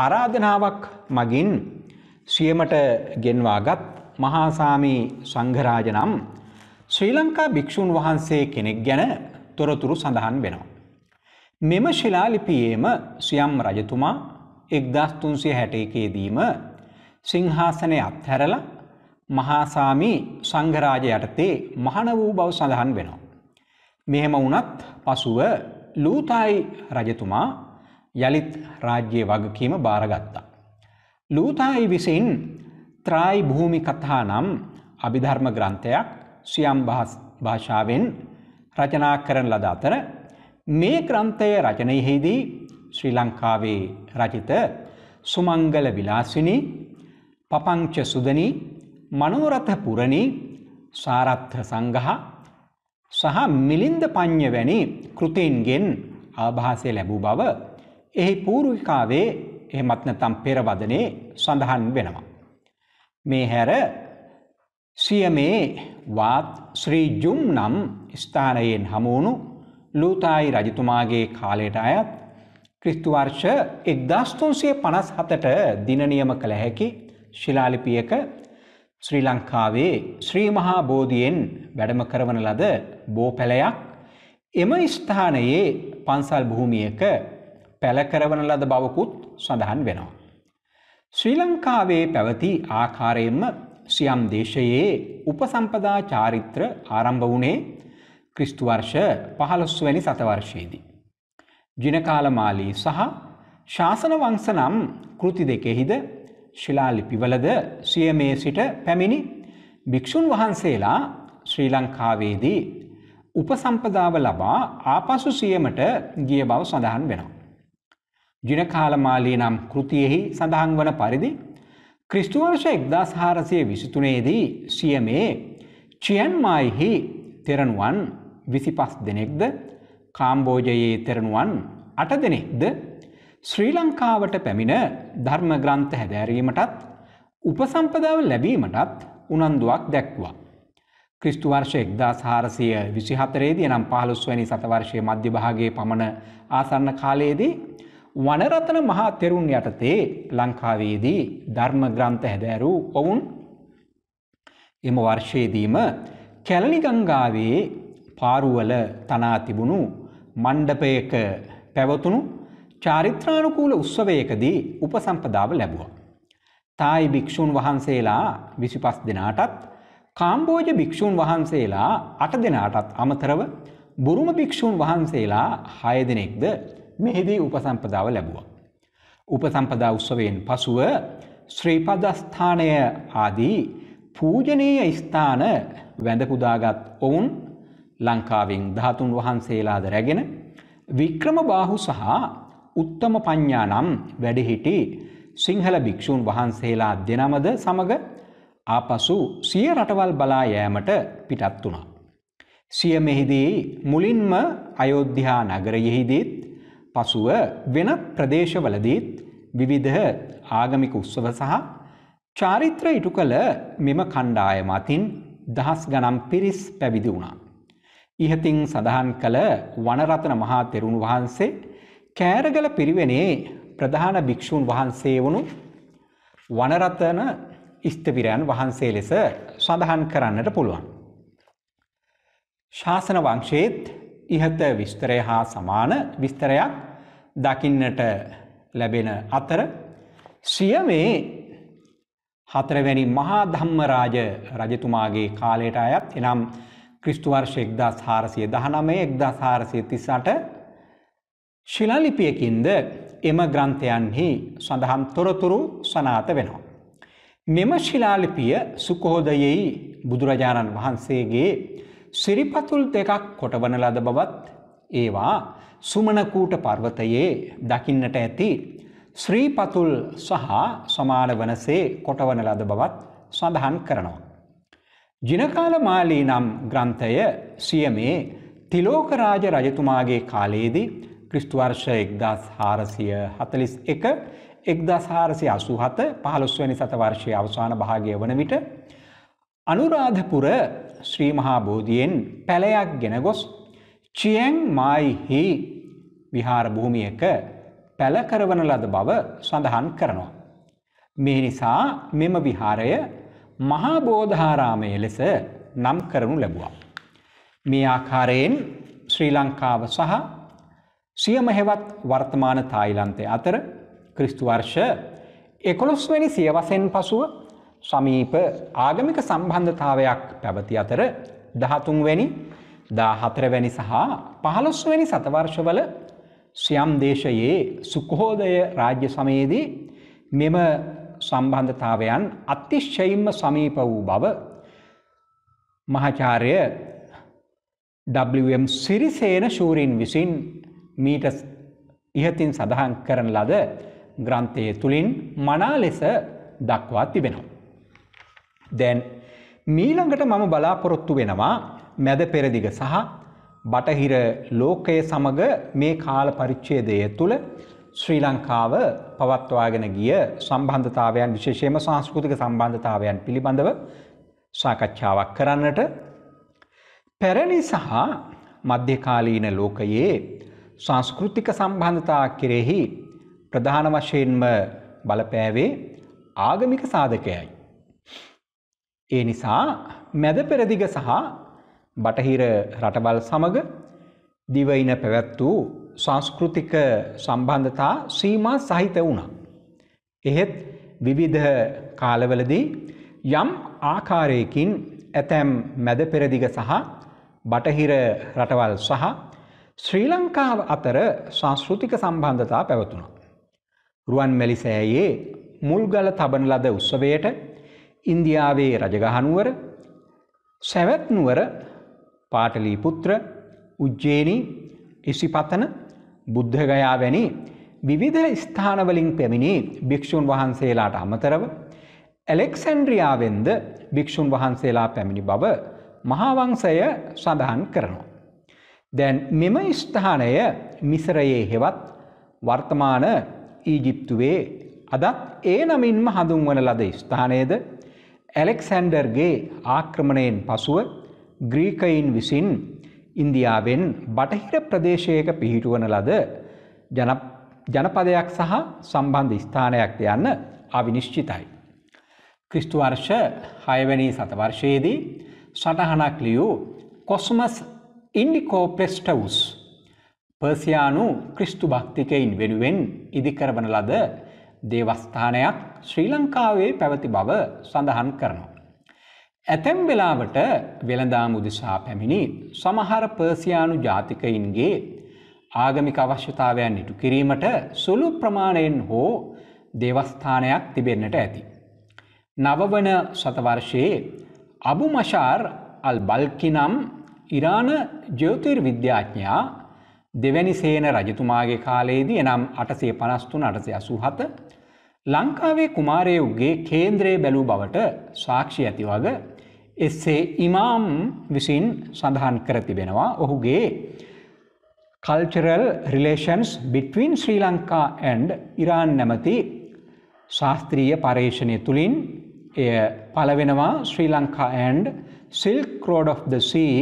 ආරාධනාවක් මගින් සියමට ගෙන්වාගත් මහාසාමී සංඝරාජනම් ශ්‍රී ලංකා භික්‍ෂූන් වහන්සේ කෙනෙක් ගැන තොරතුරු සඳහන් වෙනවා. මෙම ශිලාලිපියේම සියම් රජතුමා එක්දස්තුන්සිය හැටේකේදීම සිංහාසනය අත්හැරලා මහාසාමී සංඝරාජ යටතේ මහන වූ බව සඳහන් වෙනවා. මෙහෙම වුණත් පසුව ලූතායි රජතුමා යළිත් රාජ්‍යයේ වගකීම බාරගත්තා. ලූතායි විසින් ත්‍රායි භූමි කතා නම් අභිධර්ම ග්‍රන්ථයක් සියම් භාෂාවෙන් රචනා කරන ලද අතර මේ ග්‍රන්ථය රචනයෙහිදී ශ්‍රී ලංකාවේ රචිත සුමංගල විලාසිනි පපංච සුදනී මනෝරථ පුරණී සාරත්හ සංගහ සහ මිලින්ද පඤ්ඤ වැනි කෘතීන්ගෙන් ආභාසය ලැබූ බව එහි පූර්විකාවේ එහෙමත් නැත්නම් පෙරවදනේ සඳහන් වෙනවා. මේ හැර සියමේ වාත් ශ්‍රී ජුම් නම් ස්ථානයෙන් හමු වුණු ලූතායි රජතුමාගේ කාලයට අයත් ක්‍රිස්තු වර්ෂ 1357ට දින නියම කළ හැකි ශිලාලිපියක ශ්‍රී ලංකාවේ ශ්‍රී මහා බෝධියෙන් වැඩම කරවන ලද බෝපැලයක් එම ස්ථානයේ පන්සල් භූමියක පැලකරවන ලද බවකුත් සඳහන් වෙනවා. ශ්‍රී ලංකාවේ පැවති ආකාරයෙන්ම සියම් දේශයේ උපසම්පදා චාරිත්‍ර ආරම්භ වුණේ ක්‍රිස්තුවර්ෂ පහළොස්වැනි සතවර්ශයේදී. ජිනකාලමාලී සහ ශාසන වංස නම් කෘති දෙකෙහිද ශිලාලිපිවලද සියමේ සිට පැමිණි භික්‍ෂූන් වහන්සේලා ශ්‍රී ලංකාවේදී උපසම්පදාව ලබා ආපසු සියමට ගිය බව සඳහන් වෙනවා. ජිනකාලමාලී නම් කෘතියෙහි සඳහන් වන පරිදි ක්‍රිස්තුවර්ෂ එක්දස් හාරසය විසිතුනේදී සියමේ චියන්මායිහි තෙරණුවන් විසි පස් දෙනෙක්ද කාම්බෝජයේ තෙරණුවන් අට දෙනෙක්ද ශ්‍රී ලංකාවට පැමිණ ධර්ම ග්‍රන්ථ හැදෑරීමටත් උපසම්පදාව ලැබීමටත් උනන්දුවක් දැක්වා. ක්‍රිස්තු වර්ෂ එක්දා සාරසය විසිහතරේදී නම් පහළුස්වැනි සතවර්ශය මධ්‍යභාගේ පමණ ආසන්න කාලයේදී වනරතන මහා තෙරුන් යටතේ ලංකාවේදී ධර්ම ග්‍රන්ථ හැදෑරූ ඔවුන් එම වර්ෂයේදීම කැලනිගංගාවේ පාරුවල තනා තිබුණු මණ්ඩපයක පැවතුණු චාරිත්‍රානුකූල උත්සවයකදී උපසම්පදාව ලැබුවා. තායි භික්‍ෂූන් වහන්සේලා විසිපස් දෙනාටත් කාම්බෝජ භික්‍ෂූන් වහන්සේලා අට දෙනාටත් අමතරව බුරුම භික්‍ෂූන් වහන්සේලා හය දෙනෙක්ද මෙහිදී උපසම්පදාව ලැබුවා. උපසම්පදා උත්සවයෙන් පසුව ශ්‍රීපදස්ථානය ආදී පූජනීය ස්ථාන වැඳපුදාගත් ඔවුන් ලංකාවෙන් ධාතුන් වහන්සේලාද රැගෙන වික්‍රම බාහු සහ උත්තම පඤ්ඤා නම් වැඩහිටි සිංහල භික්ෂූන් වහන්සේලා දෙනමද සමග ආපසු සිය රටවල් බලා යෑමට පිටත් වුණා. සිය මෙහිදී මුලින්ම අයෝධ්‍යා නගරයෙහිදීත් පසුව වෙනත් ප්‍රදේශවලදීත් විවිධ ආගමික උත්සව සහ චාරිත්‍ර ඉටු කළ මෙම කණ්ඩායම අතින් දහස් ගණන් පිරිස් පැවිදි වුණා. ඉහතින් සඳහන් කළ වනරතන මහා තෙරුණ වහන්සේ කෑරගල පිරිවෙනේ ප්‍රධාන භික්‍ෂූන් වහන්සේ වුණු වනරතන ස්තවිරයන් වහන්සේ ලෙස සඳහන් කරන්නට පුළුවන්. ශාසන වංශයේත් ඉහත විස්තරය හා සමාන විස්තරයක් දකින්නට ලැබෙන අතර සිය මේ හතරවැනි මහා ධම්මරාජ රජතුමාගේ කාලයට අයත් එනම් ක්‍රිස්තුවර්ෂ එක්දා සාරසිය දහනමේ එක්දා සාරසිය තිසට ශිලාලිපියකින්ද එම ග්‍රන්ථයන්හි සඳහන් තොරතුරු සනාත වෙනවා. මෙම ශිලාලිපිය සුකෝදයෙහි බුදුරජාණන් වහන්සේගේ සිරිපතුල් දෙකක් කොටවන ලද බවත් ඒවා සුමනකූට පර්වතයේ දකින්නට ඇති ශ්‍රීපතුල් සහ සමාන වනසේ කොටවන ලද බවත් සඳහන් කරනවා. ජිනකාල මාලී නම් ග්‍රන්ථය සියමේ තිලෝකරාජ රජතුමාගේ කාලයේදී ක්‍රිස්තුවර්ෂ එක්දස් හාරසිය හතලිස් එක එක්දස් හාරසි අසු හත පහළොස්වනි සතවර්ෂය අවසාන භාගය වන විට අනුරාධපුර ශ්‍රීමහා බෝධියෙන් පැළයක් ගෙන ගොස් චියන් මයිහි විහාර භූමියක පැළකරවන ලද බව සඳහන් කරනවා. මේ නිසා මෙම විහාරය මහාබෝධාරාමය ලෙස නම් කරනු ලැබවා. මේ ආකාරයෙන් ශ්‍රී ලංකාව සහ සියම හෙවත් වර්තමාන තායිලන්තය අතර ක්‍රිස්තුවර්ෂ එකොළොස්වැනි සියවසෙන් පසුව සමීප ආගමික සම්බන්ධතාවයක් පැවති අතර දහතුන්වැනි දාහතරවැනි සහ පහළොස්වැනි සතවර්ෂවල ස්යම් දේශයේ සුකහෝදය රාජ්‍ය සමයේදී මෙම සම්බන්ධතාවයන් අතිශ්‍යයිම්ම සමීප වූ බව මහචාර්ය WM සිරිසේන ශූරීන් විසින් මීට ඉහතින් සඳහන් කරන ලද ග්‍රන්ථය තුළින් මනා ලෙස දක්වා තිබෙනවා. දැන් මීළඟට මම බලාපොරොත්තු වෙනවා මැද පෙරදිග සහ බටහිර ලෝකය සමඟ මේ කාල පරිච්චේදය තුළ ශ්‍රී ලංකාව පවත්වාගෙන ගිය සම්බන්ධතාවයන් විශේෂයම සංස්කෘතික සම්බන්ධතාවයන් පිළිබඳව සාකච්ඡාවක් කරන්නට පැරණි සහ මධ්‍යකාලීන ලෝකයේ සංස්කෘතික සම්බන්ධතා කෙරෙහි ප්‍රධාන වශයෙන්ම බලපෑවේ ආගමික සාධකයයි. ඒ නිසා මැද පෙරදිග සහ බටහිර රටබල් සමග දිවයින පැවැත් වූ සංස්කෘතික සම්බන්ධතා සීමා සහිත වුණා. එහෙත් විවිධ කාලවලදී යම් ආකාරයකින් ඇතැම් මැද පෙරදිග සහ බටහිර රටවල් සහ ශ්‍රී ලංකාව අතර සංස්කෘතික සම්බන්ධතා පැවතුණා. රුවන් මැලිසෑයේ මුල්ගල තබන ලද උත්සවයට ඉන්දියාවේ රජගහනුවර සැවැත්නුවර පාටලී පුත්‍ර උජ්ජේනී ඉසිපතන බුද්ධගයා වැනි විවිධ ස්ථානවලින් පැමිණි භික්‍ෂූන් වහන්සේලාට අමතරව ඇලෙක්සැන්ඩ්‍රියාවෙන්ද භික්‍ෂූන් වහන්සේලා පැමිණි බව මහාවංසය සඳහන් කරනවා. දැන් මෙම ස්ථානය මිසරයේ හෙවත් වර්තමාන ඊජිප්තුවේ අදත් ඒ නමින්ම හඳුන්වන ලද ස්ථානයද ඇලෙක්සැන්ඩර්ගේ ආක්‍රමණයෙන් පසුව ග්‍රීකයින් විසින් ඉන්දියාවෙන් බටහිර ප්‍රදේශයක පිහිටුවන ලද ජනපදයක් සහ සම්බන්ධ ස්ථානයක් යන්න අවිනිශ්චිතයි. ක්‍රිස්තුවර්ෂ හයවැනි සතවර්ශයේදී සටහනක් ලියූ කොස්මස් ඉන්ඩිකෝප්‍රෙස්ටවුස් පර්සියානු ක්‍රිස්තු භක්තිකයින් වෙනුවෙන් ඉදිකරවන ලද දේවස්ථානයක් ශ්‍රී ලංකාවේ පැවති බව සඳහන් කරනවා. ඇතැම් වෙලාවට වෙළඳාමුදිසා පැමිණි සමහර පර්සියානු ජාතිකයින්ගේ ආගමික අවශ්‍යතාවයන් ඉටු කිරීමට සුළු ප්‍රමාණයෙන් හෝ දේවස්ථානයක් තිබෙන්නට ඇති. නවවන සතවර්ෂයේ අබු මශාර් අල් බල්කිනම් ඉරාන ජ්‍යෝතිර් විද්‍යාඥයා දෙවැනි සේන රජතුමාගේ කාලයේදී එනම් අටසේ පනස්තුන අටසය අසුහත ලංකාවේ කුමාරයුගේ කේන්ද්‍රයේ බැලූ බවට සාක්ෂි ඇති වග එස්සේ ඉමාම් විසින් සඳහන් කර තිබෙනවා ඔහුගේ cultural relations between Sri Lanka and Iran නැමති ශාස්ත්‍රීය පර්ේෂණය තුළින් එය පලවෙනවා Sri Lanka and silk road of the sea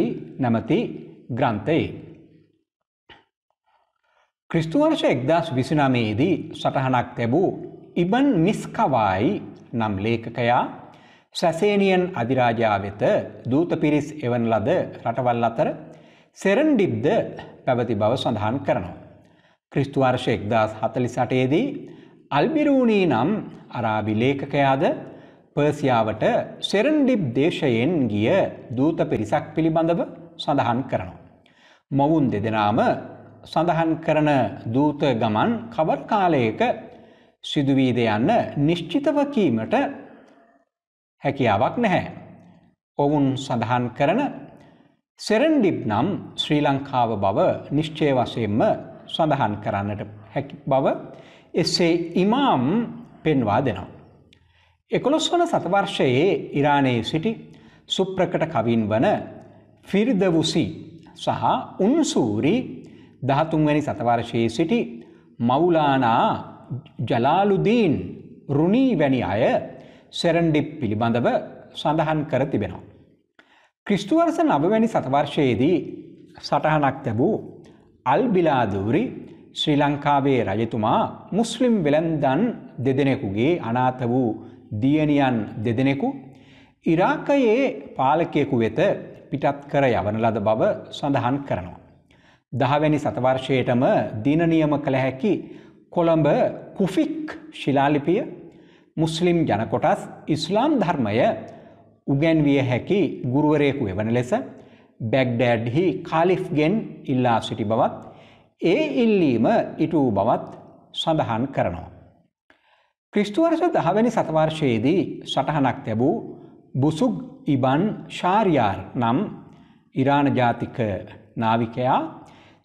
නැමති ග්‍රන්ථයේ. ක්‍රිස්තුවර්ෂ එක්දස් විසිනමේදී සටහනක් තැබූ ඉබන් මිස්කවායි නම් ලේඛකයා සැසේනියන් අධිරාජා වෙත දූත පිරිස් එවන ලද රටවල් අතර සෙරන්ඩිබ්ද පැවති බව සඳහන් කරනවා. ක්‍රිස්තුවර්ෂ එක්දස් හතලි සටයේදී අල්බිරූණී නම් අරාබි ලේඛකයාද පර්සියාවට සෙරන්ඩිබ් දේශයෙන් ගිය දූත පිරිසක් පිළිබඳව සඳහන් කරනවා. මොවුන් දෙදෙනාම සඳහන් කරන දූත ගමන් කවර් කාලයක සිදුවීද යන්න නිශ්චිතව කීමට හැකියාවක් නැහැ. ඔවුන් සඳහන් කරන සෙරන්ඩිබ් නම් ශ්‍රී ලංකාව බව නිශ්චය වශයෙන්ම සඳහන් කරන්නට හැකි බව එසේ ඉමාම් පෙන්වා දෙනවා. එකොළොස්වන සතවර්ෂයේ ඉරානයේ සිටි සුප්‍රකට කවින් වන ෆිරිදවුසි සහ උන්සූරි දහතුන්වැනි සතවර්ෂයේ සිටි මවුලානා ජලාලුදීන් රුණී වැනි අය සෙරන්ඩිප් පිළිබඳව සඳහන් කර තිබෙනවා. ක්‍රිස්තුවර්ස නවවැනි සතවර්ෂයේදී සටහනක් තැබූ අල්බිලාදූරි ශ්‍රී ලංකාවේ රජතුමා මුස්ලිම් වෙළන්දන් දෙදෙනෙකුගේ අනාත වූ දියණියන් දෙදෙනෙකු ඉරාකයේ පාලකයෙකු වෙත පිටත් කර යවන ලද බව සඳහන් කරනවා. දහවැනි සතවර්ෂයටම දිනනියම කළ හැකි කොළඹ කුෆික් ශිලාලිපිය මුස්ලිම් ජනකොටස් ඉස්ලාම් ධර්මය උගැන්විය හැකි ගුරුවරයෙකු එවන ලෙස බැක්්ඩෑඩ්හි කාලිෆ්ගෙන් ඉල්ලා සිටි බවත් ඒ ඉල්ලීම ඉටූ බවත් සඳහන් කරනවා. ක්‍රිස්තුවර්ෂ දහවැනි සතවර්ශයේදී සටහනක් තැබූ බුසුග් ඉබන් ශාරියාර් නම් ඉරාණ ජාතික නාවිකයා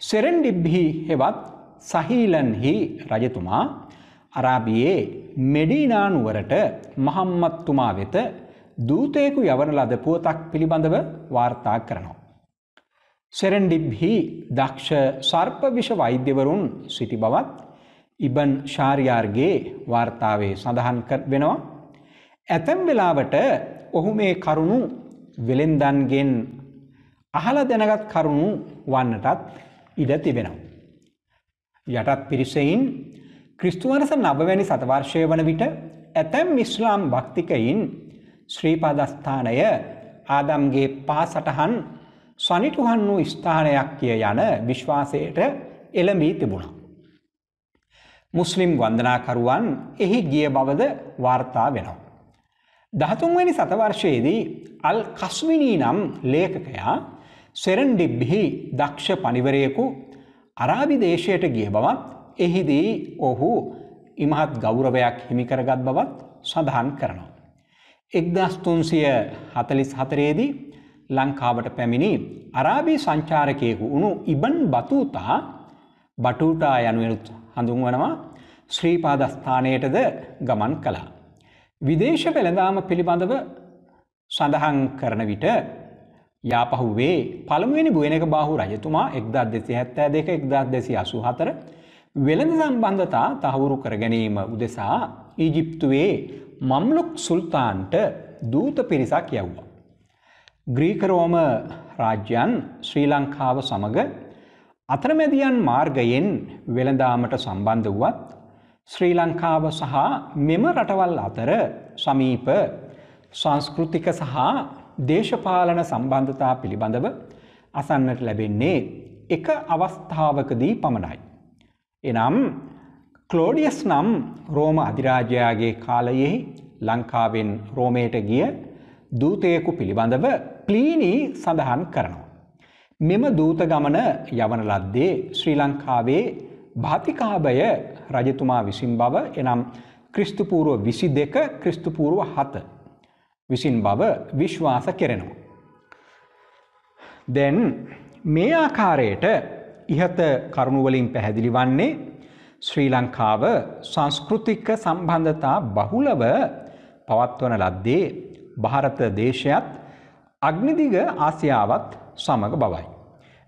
සෙරෙන්ඩිබ්හි හෙවත් සහීලන්හි රජතුමා අරාබියේ මෙඩීනානුවරට මහම්මත්තුමා වෙත දූතයකු යවන ලද පුවතක් පිළිබඳව වාර්තා කරනවා. සෙරෙන්ඩිබ්හි දක්ෂ සර්පවිෂ වෛද්‍යවරුන් සිටි බවත් ඉබන් ශාරියාර්ගේ වාර්තාවේ සඳහන් වෙනවා. ඇතැම් වෙලාවට ඔහු මේ කරුණු වෙළෙන්දන්ගෙන් අහල දැනගත් කරුණු වන්නටත් ඉඩ තිබෙනවා. යටත් පිරිසයින් ක්‍රිස්තුවරස නබවැනි සතවර්ශය වන විට ඇතැම් විශ්ලාම් භක්තිකයින් ශ්‍රීපාදස්ථානය ආදම්ගේ පා සටහන් සනිටුහන් වූ ස්ථානයක් කිය යන විශ්වාසයට එළඹී තිබුණා. මුස්ලිම් වන්දනාකරුවන් එහි ගිය බවද වාර්තා වෙනවා. දහතුන්වැනි සතවර්ශයේදී අල් කස්විනී නම් ලේඛකයා සෙරන්ඩිබ්බිහි දක්ෂ පනිවරයෙකු අරාබි දේශයට ගිය බවත් එහිදී ඔහු ඉමහත් ගෞරවයක් හිමිකරගත් බවත් සඳහන් කරනවා. එක්දස්තුන්සිය හතලිස් හතරේදී ලංකාවට පැමිණි අරාබී සංචාරකයෙකු වුණු ඉබන් බතුතා බටූටා යනුවෙනුත් හඳුන්වනවා ශ්‍රීපාදස්ථානයටද ගමන් කළා. විදේශ වෙළඳාම පිළිබඳව සඳහන් කරන විට යාපහුවේ පළමුුවනි බුවනක බාහු රජතුමා එක්දා දෙසි හැත්තෑ දෙක එක්දා දෙසි අසු හතර වෙළඳ සම්බන්ධතා තහවුරු කරගැනීම උදෙසා ඊජිප්තුවේ මම්ලොක් සුල්තාන්ට දූත පිරිසක් යැව්වා. ග්‍රීකරෝම රාජ්‍යන් ශ්‍රී ලංකාව සමඟ අතරමැදියන් මාර්ගයෙන් වෙළඳාමට සම්බන්ධ වුවත් ශ්‍රී ලංකාව සහ මෙම රටවල් අතර සමීප සංස්කෘතික සහ දේශපාලන සම්බන්ධතා පිළිබඳව අසන්නට ලැබෙන්නේ එක අවස්ථාවකදී පමණයි. එනම් ක්ලෝඩියස් නම් රෝම අධිරාජයාගේ කාලයෙහි ලංකාවෙන් රෝමයට ගිය දූතයෙකු පිළිබඳව ප්ලීනී සඳහන් කරනවා. මෙම දූත ගමන යවන ලද්දේ ශ්‍රී ලංකාවේ භාතිකාභය රජතුමා විසින් බව එනම් ක්‍රිස්තුපූරුව විසි දෙක ක්‍රිස්තුපූරුව හත විසින් බව විශ්වාස කෙරෙනවා. දැන් මේ ආකාරයට ඉහත කරුණුවලින් පැහැදිලි වන්නේ ශ්‍රී ලංකාව සංස්කෘතික සම්බන්ධතා බහුලව පවත්වන ලද්දේ භාරත දේශයත් අග්නිදිග ආසියාවත් සමඟ බවයි.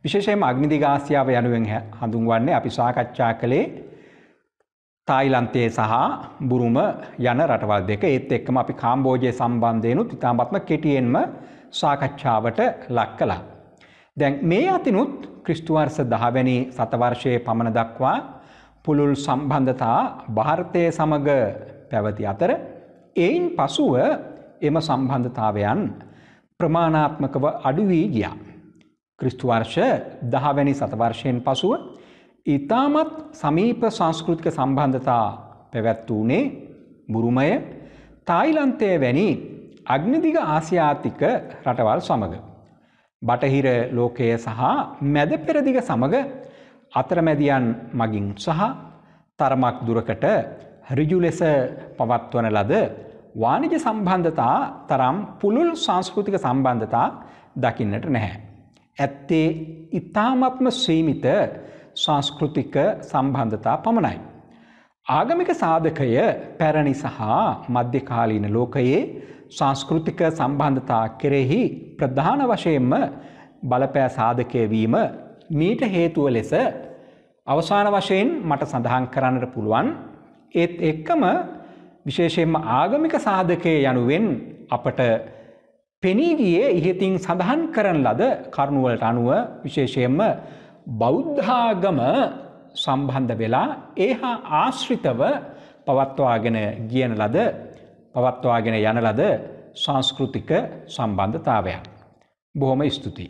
විශේෂයෙන් අග්නිදිගාසියාව යනුවෙන් හඳුන්වන්නේ අපි සාකච්ඡා කළේ තායිලන්තයේ සහ බුරුම යන රටවල් දෙක ඒත් එක්කම අපි කාම්බෝජය සම්බන්ධයනුත් ඉතාමත්ම කෙටියෙන්ම සාකච්ඡාවට ලක් කළා. දැන් මේ අතිනුත් ක්‍රිස්තුවර්ස දහවැනි සතවර්ෂයේ පමණ දක්වා පුළුල් සම්බන්ධතා භාරතය සමඟ පැවති අතර එයින් පසුව එම සම්බන්ධතාවයන් ප්‍රමාණාත්මකව අඩුවී ගියා. ක්‍රිස්තුවර්ෂ දහවැනි සතවර්ෂයෙන් පසුව ඉතාමත් සමීප සංස්කෘතික සම්බන්ධතා පැවැත්වූනේ බුරුමය තායිලන්තය වැනි අග්නිදිග ආසියාතික රටවල් සමඟ. බටහිර ලෝකය සහ මැද පෙරදිග සමඟ අතරමැදියන් මගින් සහ තරමක් දුරකට රිජු ලෙස පවත්වන ලද වාණිජ සම්බන්ධතා තරම් පුළුල් සංස්කෘතික සම්බන්ධතා දකින්නට නැහැ. ඇත්තේ ඉතාමත්ම ශ්‍රීමිත සංස්කෘතික සම්බන්ධතා පමණයි. ආගමික සාධකය පැරණි සහ මධ්‍යකාලීන ලෝකයේ සංස්කෘතික සම්බන්ධතා කෙරෙහි ප්‍රධාන වශයෙන්ම බලපෑ සාධකය වීම මීට හේතුව ලෙස අවසාන වශයෙන් මට සඳහන් කරන්නට පුළුවන් ඒත් එක්කම විශේෂයෙන්ම ආගමික සාධකය යනුවෙන් අපට පෙනී ගියේ ඉහතින් සඳහන් කරන ලද කරුණුවලට අනුව විශේෂයෙන්ම බෞද්ධාගම සම්බන්ධ වෙලා ඒහා ආශ්‍රිතව පවත්වාගෙන කියන ලද පවත්වාගෙන යන ලද සංස්කෘතික සම්බන්ධතාවයක්. බොහොම ස්තුතියි.